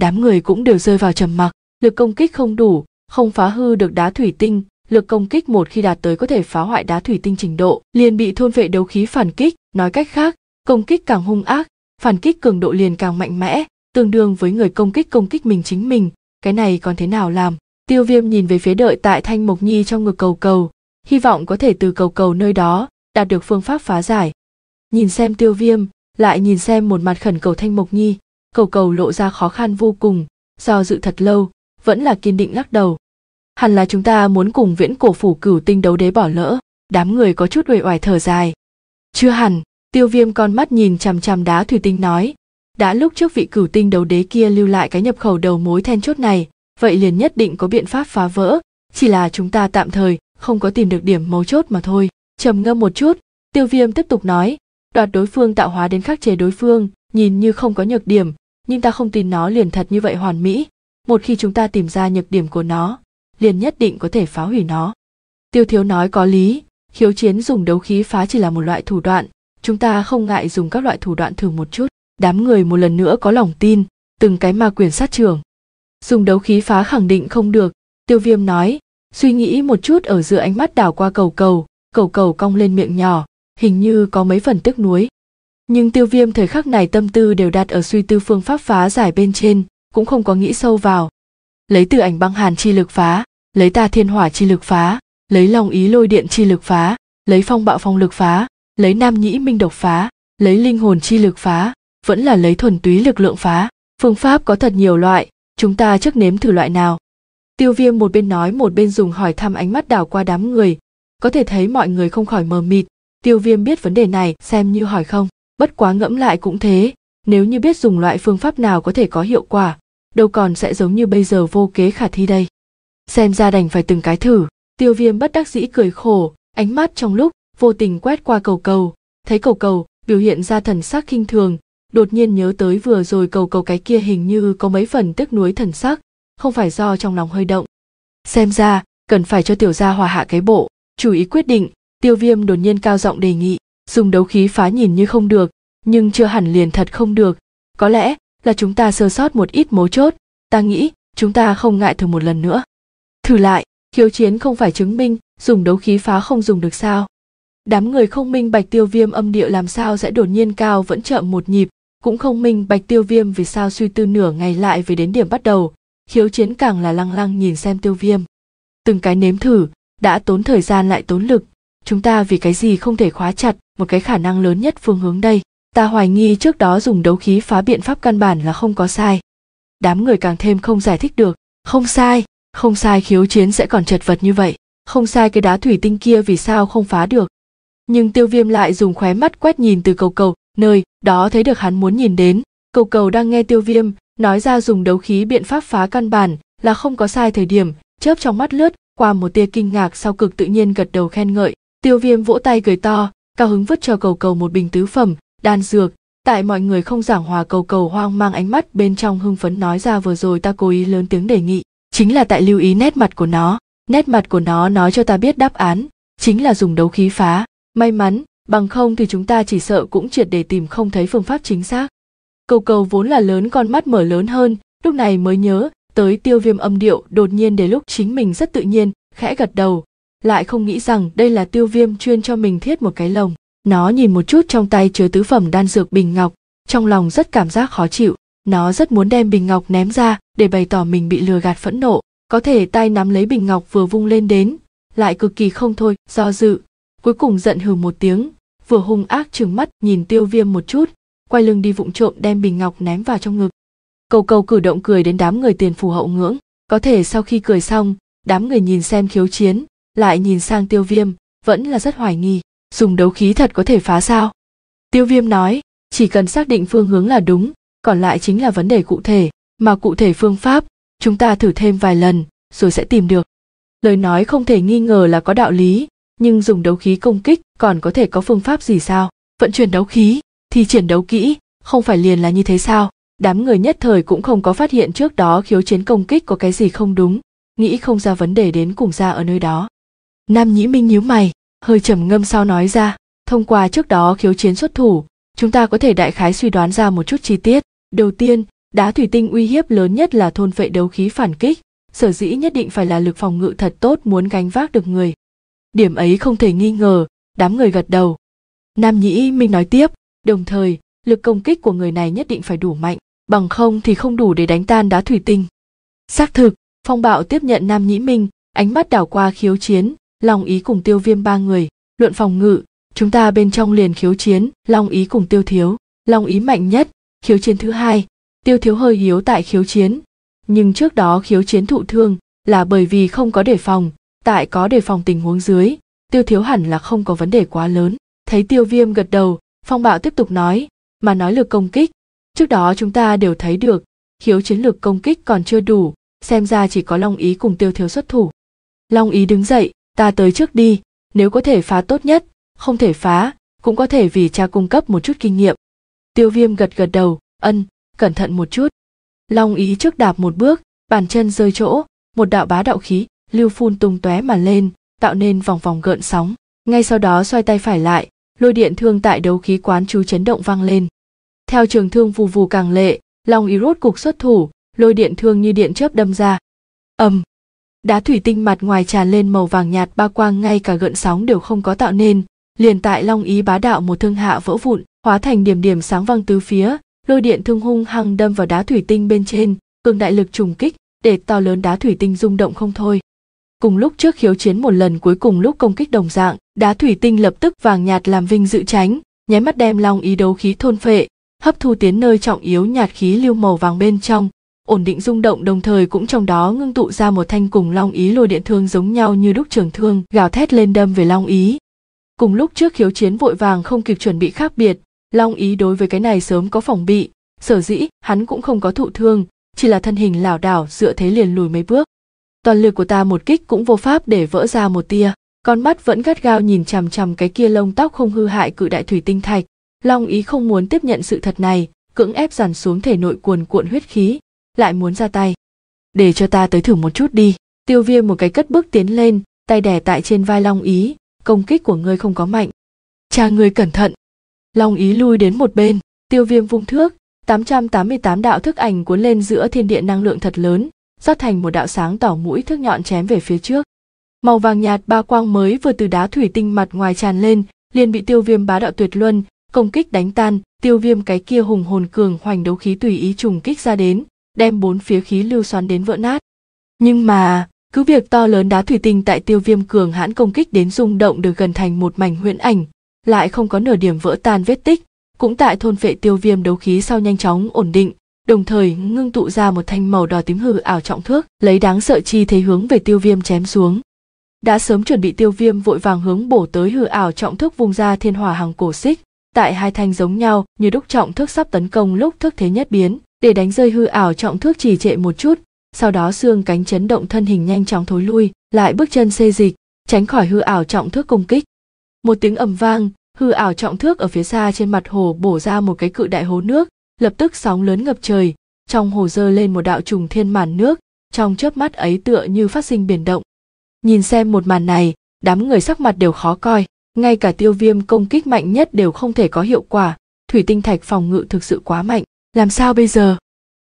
Đám người cũng đều rơi vào trầm mặc, lực công kích không đủ, không phá hư được đá thủy tinh, lực công kích một khi đạt tới có thể phá hoại đá thủy tinh trình độ, liền bị thôn vệ đấu khí phản kích, nói cách khác, công kích càng hung ác, phản kích cường độ liền càng mạnh mẽ, tương đương với người công kích công kích mình chính mình, cái này còn thế nào làm tiêu viêm nhìn về phía đợi tại thanh mộc nhi trong ngực cầu cầu hy vọng có thể từ cầu cầu nơi đó đạt được phương pháp phá giải nhìn xem tiêu viêm lại nhìn xem một mặt khẩn cầu thanh mộc nhi cầu cầu lộ ra khó khăn vô cùng do dự thật lâu vẫn là kiên định lắc đầu hẳn là chúng ta muốn cùng viễn cổ phủ cửu tinh đấu đế bỏ lỡ đám người có chút uể oải thở dài chưa hẳn tiêu viêm con mắt nhìn chằm chằm đá thủy tinh nói đã lúc trước vị cửu tinh đấu đế kia lưu lại cái nhập khẩu đầu mối then chốt này vậy liền nhất định có biện pháp phá vỡ chỉ là chúng ta tạm thời không có tìm được điểm mấu chốt mà thôi trầm ngâm một chút tiêu viêm tiếp tục nói đoạt đối phương tạo hóa đến khắc chế đối phương nhìn như không có nhược điểm nhưng ta không tin nó liền thật như vậy hoàn mỹ một khi chúng ta tìm ra nhược điểm của nó liền nhất định có thể phá hủy nó tiêu thiếu nói có lý khiếu chiến dùng đấu khí phá chỉ là một loại thủ đoạn chúng ta không ngại dùng các loại thủ đoạn thường một chút đám người một lần nữa có lòng tin từng cái ma quyền sát trường dùng đấu khí phá khẳng định không được tiêu viêm nói suy nghĩ một chút ở giữa ánh mắt đảo qua cầu cầu cầu cầu cong lên miệng nhỏ hình như có mấy phần tức nuối nhưng tiêu viêm thời khắc này tâm tư đều đặt ở suy tư phương pháp phá giải bên trên cũng không có nghĩ sâu vào lấy từ ảnh băng hàn chi lực phá lấy ta thiên hỏa chi lực phá lấy lòng ý lôi điện chi lực phá lấy phong bạo phong lực phá lấy nam nhĩ minh độc phá lấy linh hồn chi lực phá vẫn là lấy thuần túy lực lượng phá phương pháp có thật nhiều loại chúng ta trước nếm thử loại nào tiêu viêm một bên nói một bên dùng hỏi thăm ánh mắt đảo qua đám người có thể thấy mọi người không khỏi mờ mịt tiêu viêm biết vấn đề này xem như hỏi không bất quá ngẫm lại cũng thế nếu như biết dùng loại phương pháp nào có thể có hiệu quả đâu còn sẽ giống như bây giờ vô kế khả thi đây xem ra đành phải từng cái thử tiêu viêm bất đắc dĩ cười khổ ánh mắt trong lúc vô tình quét qua cầu cầu thấy cầu cầu biểu hiện ra thần sắc khinh thường đột nhiên nhớ tới vừa rồi cầu cầu cái kia hình như có mấy phần tiếc nuối thần sắc không phải do trong lòng hơi động xem ra cần phải cho tiểu gia hòa hạ cái bộ chủ ý quyết định tiêu viêm đột nhiên cao giọng đề nghị dùng đấu khí phá nhìn như không được nhưng chưa hẳn liền thật không được có lẽ là chúng ta sơ sót một ít mấu chốt ta nghĩ chúng ta không ngại thử một lần nữa thử lại khiếu chiến không phải chứng minh dùng đấu khí phá không dùng được sao đám người không minh bạch tiêu viêm âm điệu làm sao sẽ đột nhiên cao vẫn chậm một nhịp cũng không minh bạch tiêu viêm vì sao suy tư nửa ngày lại về đến điểm bắt đầu khiếu chiến càng là lăng lăng nhìn xem tiêu viêm từng cái nếm thử đã tốn thời gian lại tốn lực chúng ta vì cái gì không thể khóa chặt một cái khả năng lớn nhất phương hướng đây ta hoài nghi trước đó dùng đấu khí phá biện pháp căn bản là không có sai đám người càng thêm không giải thích được không sai không sai khiếu chiến sẽ còn chật vật như vậy không sai cái đá thủy tinh kia vì sao không phá được nhưng tiêu viêm lại dùng khóe mắt quét nhìn từ cầu cầu nơi đó thấy được hắn muốn nhìn đến cầu cầu đang nghe tiêu viêm nói ra dùng đấu khí biện pháp phá căn bản là không có sai thời điểm chớp trong mắt lướt qua một tia kinh ngạc sau cực tự nhiên gật đầu khen ngợi tiêu viêm vỗ tay cười to cao hứng vứt cho cầu cầu một bình tứ phẩm đan dược tại mọi người không giảng hòa cầu cầu hoang mang ánh mắt bên trong hưng phấn nói ra vừa rồi ta cố ý lớn tiếng đề nghị chính là tại lưu ý nét mặt của nó nét mặt của nó nói cho ta biết đáp án chính là dùng đấu khí phá may mắn bằng không thì chúng ta chỉ sợ cũng triệt để tìm không thấy phương pháp chính xác cầu cầu vốn là lớn con mắt mở lớn hơn lúc này mới nhớ tới tiêu viêm âm điệu đột nhiên để lúc chính mình rất tự nhiên khẽ gật đầu lại không nghĩ rằng đây là tiêu viêm chuyên cho mình thiết một cái lồng nó nhìn một chút trong tay chứa tứ phẩm đan dược bình ngọc trong lòng rất cảm giác khó chịu nó rất muốn đem bình ngọc ném ra để bày tỏ mình bị lừa gạt phẫn nộ có thể tay nắm lấy bình ngọc vừa vung lên đến lại cực kỳ không thôi do dự cuối cùng giận hừ một tiếng vừa hung ác trừng mắt nhìn tiêu viêm một chút quay lưng đi vụng trộm đem bình ngọc ném vào trong ngực cầu cầu cử động cười đến đám người tiền phủ hậu ngưỡng có thể sau khi cười xong đám người nhìn xem khiếu chiến lại nhìn sang tiêu viêm vẫn là rất hoài nghi dùng đấu khí thật có thể phá sao tiêu viêm nói chỉ cần xác định phương hướng là đúng còn lại chính là vấn đề cụ thể mà cụ thể phương pháp chúng ta thử thêm vài lần rồi sẽ tìm được lời nói không thể nghi ngờ là có đạo lý nhưng dùng đấu khí công kích còn có thể có phương pháp gì sao vận chuyển đấu khí thì triển đấu kỹ không phải liền là như thế sao đám người nhất thời cũng không có phát hiện trước đó khiếu chiến công kích có cái gì không đúng nghĩ không ra vấn đề đến cùng ra ở nơi đó nam nhĩ minh nhíu mày hơi trầm ngâm sau nói ra thông qua trước đó khiếu chiến xuất thủ chúng ta có thể đại khái suy đoán ra một chút chi tiết đầu tiên đá thủy tinh uy hiếp lớn nhất là thôn vệ đấu khí phản kích sở dĩ nhất định phải là lực phòng ngự thật tốt muốn gánh vác được người điểm ấy không thể nghi ngờ đám người gật đầu nam nhĩ minh nói tiếp đồng thời lực công kích của người này nhất định phải đủ mạnh bằng không thì không đủ để đánh tan đá thủy tinh xác thực phong bạo tiếp nhận nam nhĩ minh ánh mắt đảo qua khiếu chiến long ý cùng tiêu viêm ba người luận phòng ngự chúng ta bên trong liền khiếu chiến long ý cùng tiêu thiếu long ý mạnh nhất khiếu chiến thứ hai tiêu thiếu hơi yếu tại khiếu chiến nhưng trước đó khiếu chiến thụ thương là bởi vì không có đề phòng tại có đề phòng tình huống dưới tiêu thiếu hẳn là không có vấn đề quá lớn thấy tiêu viêm gật đầu phong bạo tiếp tục nói mà nói lực công kích trước đó chúng ta đều thấy được khiếu chiến lược công kích còn chưa đủ xem ra chỉ có long ý cùng tiêu thiếu xuất thủ long ý đứng dậy ta tới trước đi nếu có thể phá tốt nhất không thể phá cũng có thể vì cha cung cấp một chút kinh nghiệm tiêu viêm gật gật đầu ân cẩn thận một chút long ý trước đạp một bước bàn chân rơi chỗ một đạo bá đạo khí lưu phun tung tóe mà lên tạo nên vòng vòng gợn sóng ngay sau đó xoay tay phải lại lôi điện thương tại đấu khí quán chú chấn động vang lên theo trường thương vù vù càng lệ long ý rút cục xuất thủ lôi điện thương như điện chớp đâm ra ầm đá thủy tinh mặt ngoài tràn lên màu vàng nhạt ba quang ngay cả gợn sóng đều không có tạo nên liền tại long ý bá đạo một thương hạ vỡ vụn hóa thành điểm điểm sáng văng tứ phía lôi điện thương hung hăng đâm vào đá thủy tinh bên trên cường đại lực trùng kích để to lớn đá thủy tinh rung động không thôi cùng lúc trước khiếu chiến một lần cuối cùng lúc công kích đồng dạng đá thủy tinh lập tức vàng nhạt làm vinh dự tránh nháy mắt đem long ý đấu khí thôn phệ hấp thu tiến nơi trọng yếu nhạt khí lưu màu vàng bên trong ổn định rung động đồng thời cũng trong đó ngưng tụ ra một thanh cùng long ý lôi điện thương giống nhau như đúc trường thương gào thét lên đâm về long ý cùng lúc trước khiếu chiến vội vàng không kịp chuẩn bị khác biệt long ý đối với cái này sớm có phòng bị sở dĩ hắn cũng không có thụ thương chỉ là thân hình lảo đảo dựa thế liền lùi mấy bước toàn lực của ta một kích cũng vô pháp để vỡ ra một tia con mắt vẫn gắt gao nhìn chằm chằm cái kia lông tóc không hư hại cự đại thủy tinh thạch long ý không muốn tiếp nhận sự thật này cưỡng ép dàn xuống thể nội cuồn cuộn huyết khí lại muốn ra tay để cho ta tới thử một chút đi tiêu viêm một cái cất bước tiến lên tay đè tại trên vai long ý công kích của ngươi không có mạnh cha ngươi cẩn thận long ý lui đến một bên tiêu viêm vung thước 888 đạo thức ảnh cuốn lên giữa thiên địa năng lượng thật lớn rót thành một đạo sáng tỏ mũi thước nhọn chém về phía trước. Màu vàng nhạt ba quang mới vừa từ đá thủy tinh mặt ngoài tràn lên, liền bị tiêu viêm bá đạo tuyệt luân, công kích đánh tan, tiêu viêm cái kia hùng hồn cường hoành đấu khí tùy ý trùng kích ra đến, đem bốn phía khí lưu xoắn đến vỡ nát. Nhưng mà, cứ việc to lớn đá thủy tinh tại tiêu viêm cường hãn công kích đến rung động được gần thành một mảnh huyễn ảnh, lại không có nửa điểm vỡ tan vết tích, cũng tại thôn vệ tiêu viêm đấu khí sau nhanh chóng ổn định, đồng thời ngưng tụ ra một thanh màu đỏ tím hư ảo trọng thước lấy đáng sợ chi thế hướng về tiêu viêm chém xuống đã sớm chuẩn bị tiêu viêm vội vàng hướng bổ tới hư ảo trọng thước vùng ra thiên hỏa hàng cổ xích tại hai thanh giống nhau như đúc trọng thước sắp tấn công lúc thức thế nhất biến để đánh rơi hư ảo trọng thước trì trệ một chút sau đó xương cánh chấn động thân hình nhanh chóng thối lui lại bước chân xê dịch tránh khỏi hư ảo trọng thước công kích một tiếng ầm vang hư ảo trọng thước ở phía xa trên mặt hồ bổ ra một cái cự đại hố nước lập tức sóng lớn ngập trời trong hồ dơ lên một đạo trùng thiên màn nước trong chớp mắt ấy tựa như phát sinh biển động nhìn xem một màn này đám người sắc mặt đều khó coi ngay cả tiêu viêm công kích mạnh nhất đều không thể có hiệu quả thủy tinh thạch phòng ngự thực sự quá mạnh làm sao bây giờ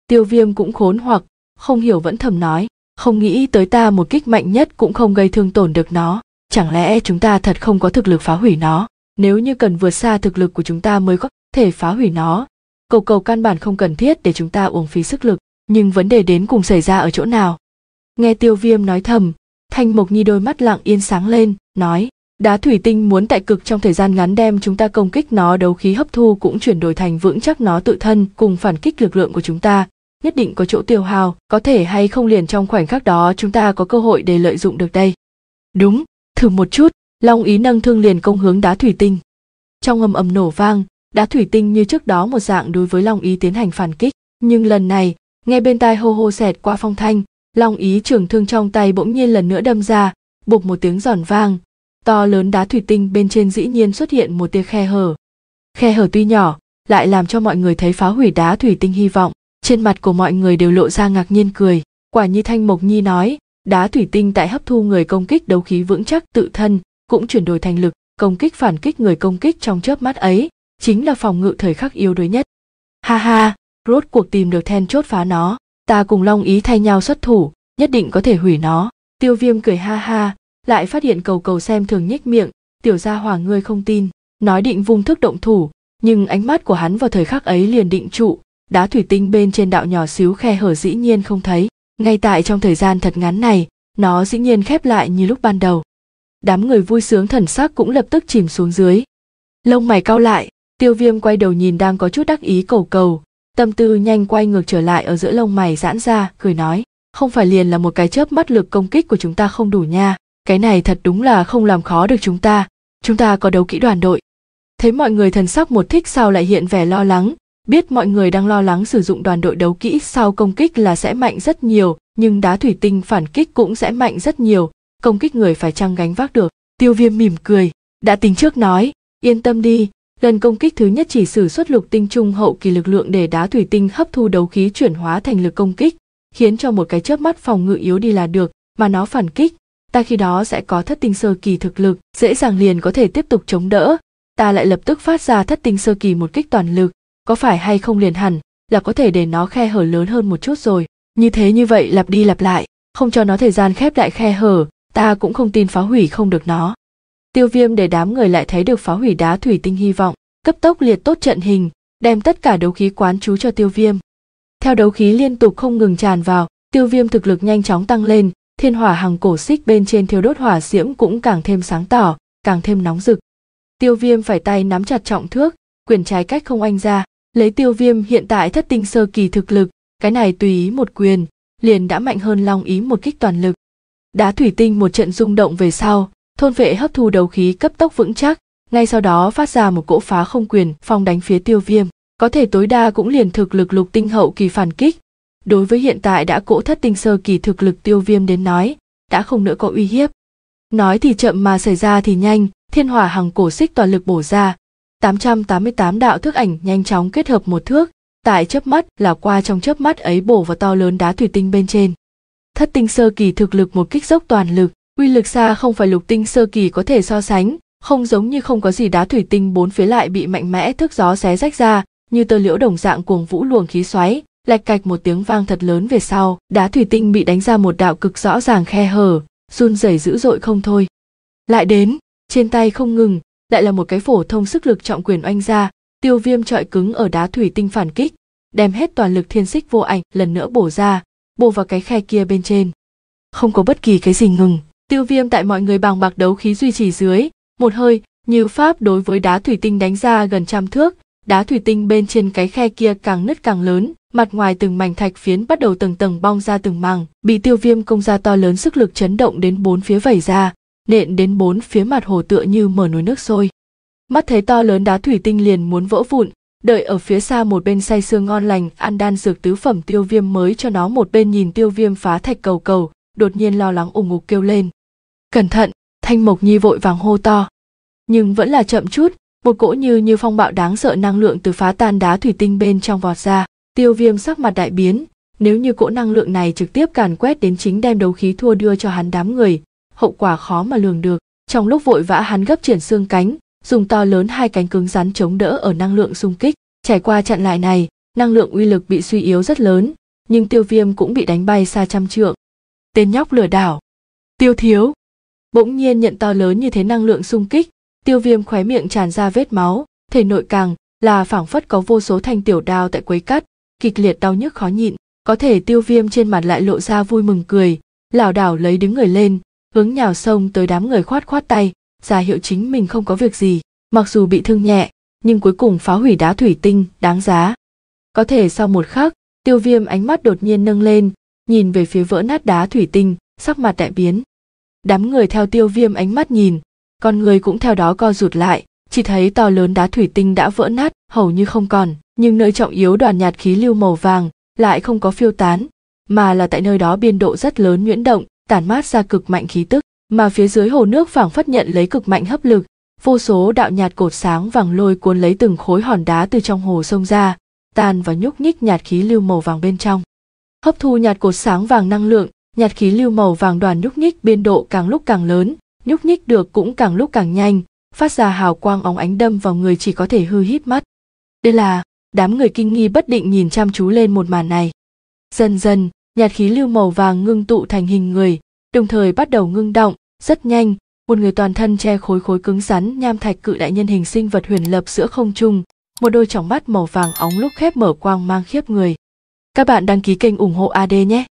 tiêu viêm cũng khốn hoặc không hiểu vẫn thầm nói không nghĩ tới ta một kích mạnh nhất cũng không gây thương tổn được nó chẳng lẽ chúng ta thật không có thực lực phá hủy nó nếu như cần vượt xa thực lực của chúng ta mới có thể phá hủy nó cầu cầu căn bản không cần thiết để chúng ta uống phí sức lực nhưng vấn đề đến cùng xảy ra ở chỗ nào nghe tiêu viêm nói thầm thanh mộc nhi đôi mắt lặng yên sáng lên nói đá thủy tinh muốn tại cực trong thời gian ngắn đem chúng ta công kích nó đấu khí hấp thu cũng chuyển đổi thành vững chắc nó tự thân cùng phản kích lực lượng của chúng ta nhất định có chỗ tiêu hao có thể hay không liền trong khoảnh khắc đó chúng ta có cơ hội để lợi dụng được đây đúng thử một chút long ý nâng thương liền công hướng đá thủy tinh trong ầm ầm nổ vang đá thủy tinh như trước đó một dạng đối với long ý tiến hành phản kích nhưng lần này nghe bên tai hô hô xẹt qua phong thanh long ý trường thương trong tay bỗng nhiên lần nữa đâm ra bụp một tiếng giòn vang to lớn đá thủy tinh bên trên dĩ nhiên xuất hiện một tia khe hở khe hở tuy nhỏ lại làm cho mọi người thấy phá hủy đá thủy tinh hy vọng trên mặt của mọi người đều lộ ra ngạc nhiên cười quả như thanh mộc nhi nói đá thủy tinh tại hấp thu người công kích đấu khí vững chắc tự thân cũng chuyển đổi thành lực công kích phản kích người công kích trong chớp mắt ấy chính là phòng ngự thời khắc yếu đuối nhất ha ha rốt cuộc tìm được then chốt phá nó ta cùng long ý thay nhau xuất thủ nhất định có thể hủy nó tiêu viêm cười ha ha lại phát hiện cầu cầu xem thường nhếch miệng tiểu gia hỏa ngươi không tin nói định vung thức động thủ nhưng ánh mắt của hắn vào thời khắc ấy liền định trụ đá thủy tinh bên trên đạo nhỏ xíu khe hở dĩ nhiên không thấy ngay tại trong thời gian thật ngắn này nó dĩ nhiên khép lại như lúc ban đầu đám người vui sướng thần sắc cũng lập tức chìm xuống dưới lông mày cau lại tiêu viêm quay đầu nhìn đang có chút đắc ý cầu cầu tâm tư nhanh quay ngược trở lại ở giữa lông mày giãn ra cười nói không phải liền là một cái chớp mắt lực công kích của chúng ta không đủ nha cái này thật đúng là không làm khó được chúng ta chúng ta có đấu kỹ đoàn đội thấy mọi người thần sắc một thích sau lại hiện vẻ lo lắng biết mọi người đang lo lắng sử dụng đoàn đội đấu kỹ sau công kích là sẽ mạnh rất nhiều nhưng đá thủy tinh phản kích cũng sẽ mạnh rất nhiều công kích người phải chăng gánh vác được tiêu viêm mỉm cười đã tính trước nói yên tâm đi Lần công kích thứ nhất chỉ sử xuất lục tinh trung hậu kỳ lực lượng để đá thủy tinh hấp thu đấu khí chuyển hóa thành lực công kích, khiến cho một cái chớp mắt phòng ngự yếu đi là được, mà nó phản kích, ta khi đó sẽ có thất tinh sơ kỳ thực lực, dễ dàng liền có thể tiếp tục chống đỡ, ta lại lập tức phát ra thất tinh sơ kỳ một kích toàn lực, có phải hay không liền hẳn, là có thể để nó khe hở lớn hơn một chút rồi. Như thế như vậy lặp đi lặp lại, không cho nó thời gian khép lại khe hở, ta cũng không tin phá hủy không được nó tiêu viêm để đám người lại thấy được phá hủy đá thủy tinh hy vọng cấp tốc liệt tốt trận hình đem tất cả đấu khí quán chú cho tiêu viêm theo đấu khí liên tục không ngừng tràn vào tiêu viêm thực lực nhanh chóng tăng lên thiên hỏa hàng cổ xích bên trên thiêu đốt hỏa diễm cũng càng thêm sáng tỏ càng thêm nóng rực tiêu viêm phải tay nắm chặt trọng thước quyền trái cách không anh ra lấy tiêu viêm hiện tại thất tinh sơ kỳ thực lực cái này tùy ý một quyền liền đã mạnh hơn long ý một kích toàn lực đá thủy tinh một trận rung động về sau thôn vệ hấp thu đấu khí cấp tốc vững chắc ngay sau đó phát ra một cỗ phá không quyền phong đánh phía tiêu viêm có thể tối đa cũng liền thực lực lục tinh hậu kỳ phản kích đối với hiện tại đã cỗ thất tinh sơ kỳ thực lực tiêu viêm đến nói đã không nữa có uy hiếp nói thì chậm mà xảy ra thì nhanh thiên hỏa hằng cổ xích toàn lực bổ ra 888 đạo thước ảnh nhanh chóng kết hợp một thước tại chớp mắt là qua trong chớp mắt ấy bổ vào to lớn đá thủy tinh bên trên thất tinh sơ kỳ thực lực một kích dốc toàn lực Quy lực xa không phải lục tinh sơ kỳ có thể so sánh, không giống như không có gì đá thủy tinh bốn phía lại bị mạnh mẽ thức gió xé rách ra, như tơ liễu đồng dạng cuồng vũ luồng khí xoáy, lạch cạch một tiếng vang thật lớn về sau, đá thủy tinh bị đánh ra một đạo cực rõ ràng khe hở, run rẩy dữ dội không thôi. Lại đến, trên tay không ngừng, lại là một cái phổ thông sức lực trọng quyền oanh ra, tiêu viêm trọi cứng ở đá thủy tinh phản kích, đem hết toàn lực thiên xích vô ảnh lần nữa bổ ra, bổ vào cái khe kia bên trên. Không có bất kỳ cái gì ngừng, Tiêu viêm tại mọi người bằng bạc đấu khí duy trì dưới, một hơi, như pháp đối với đá thủy tinh đánh ra gần trăm thước, đá thủy tinh bên trên cái khe kia càng nứt càng lớn, mặt ngoài từng mảnh thạch phiến bắt đầu từng tầng bong ra từng màng, bị tiêu viêm công ra to lớn sức lực chấn động đến bốn phía vẩy ra, nện đến bốn phía mặt hồ tựa như mở núi nước sôi. Mắt thấy to lớn đá thủy tinh liền muốn vỡ vụn, đợi ở phía xa một bên say sương ngon lành ăn đan dược tứ phẩm tiêu viêm mới cho nó một bên nhìn tiêu viêm phá thạch cầu cầu, đột nhiên lo lắng ủng ngục kêu lên cẩn thận thanh mộc nhi vội vàng hô to nhưng vẫn là chậm chút một cỗ như như phong bạo đáng sợ năng lượng từ phá tan đá thủy tinh bên trong vọt ra tiêu viêm sắc mặt đại biến nếu như cỗ năng lượng này trực tiếp càn quét đến chính đem đấu khí thua đưa cho hắn đám người hậu quả khó mà lường được trong lúc vội vã hắn gấp triển xương cánh dùng to lớn hai cánh cứng rắn chống đỡ ở năng lượng xung kích trải qua chặn lại này năng lượng uy lực bị suy yếu rất lớn nhưng tiêu viêm cũng bị đánh bay xa trăm trượng tên nhóc lừa đảo tiêu thiếu bỗng nhiên nhận to lớn như thế năng lượng xung kích tiêu viêm khóe miệng tràn ra vết máu thể nội càng là phảng phất có vô số thanh tiểu đao tại quấy cắt kịch liệt đau nhức khó nhịn có thể tiêu viêm trên mặt lại lộ ra vui mừng cười lảo đảo lấy đứng người lên hướng nhào sông tới đám người khoát khoát tay ra hiệu chính mình không có việc gì mặc dù bị thương nhẹ nhưng cuối cùng phá hủy đá thủy tinh đáng giá có thể sau một khắc tiêu viêm ánh mắt đột nhiên nâng lên nhìn về phía vỡ nát đá thủy tinh sắc mặt đại biến đám người theo tiêu viêm ánh mắt nhìn con người cũng theo đó co rụt lại chỉ thấy to lớn đá thủy tinh đã vỡ nát hầu như không còn nhưng nơi trọng yếu đoàn nhạt khí lưu màu vàng lại không có phiêu tán mà là tại nơi đó biên độ rất lớn nhuyễn động tản mát ra cực mạnh khí tức mà phía dưới hồ nước phảng phất nhận lấy cực mạnh hấp lực vô số đạo nhạt cột sáng vàng lôi cuốn lấy từng khối hòn đá từ trong hồ sông ra tan và nhúc nhích nhạt khí lưu màu vàng bên trong hấp thu nhạt cột sáng vàng năng lượng nhạt khí lưu màu vàng đoàn nhúc nhích biên độ càng lúc càng lớn nhúc nhích được cũng càng lúc càng nhanh phát ra hào quang óng ánh đâm vào người chỉ có thể hư hít mắt đây là đám người kinh nghi bất định nhìn chăm chú lên một màn này dần dần nhạt khí lưu màu vàng ngưng tụ thành hình người đồng thời bắt đầu ngưng động rất nhanh một người toàn thân che khối khối cứng rắn nham thạch cự đại nhân hình sinh vật huyền lập giữa không trung một đôi tròng mắt màu vàng óng lúc khép mở quang mang khiếp người các bạn đăng ký kênh ủng hộ ad nhé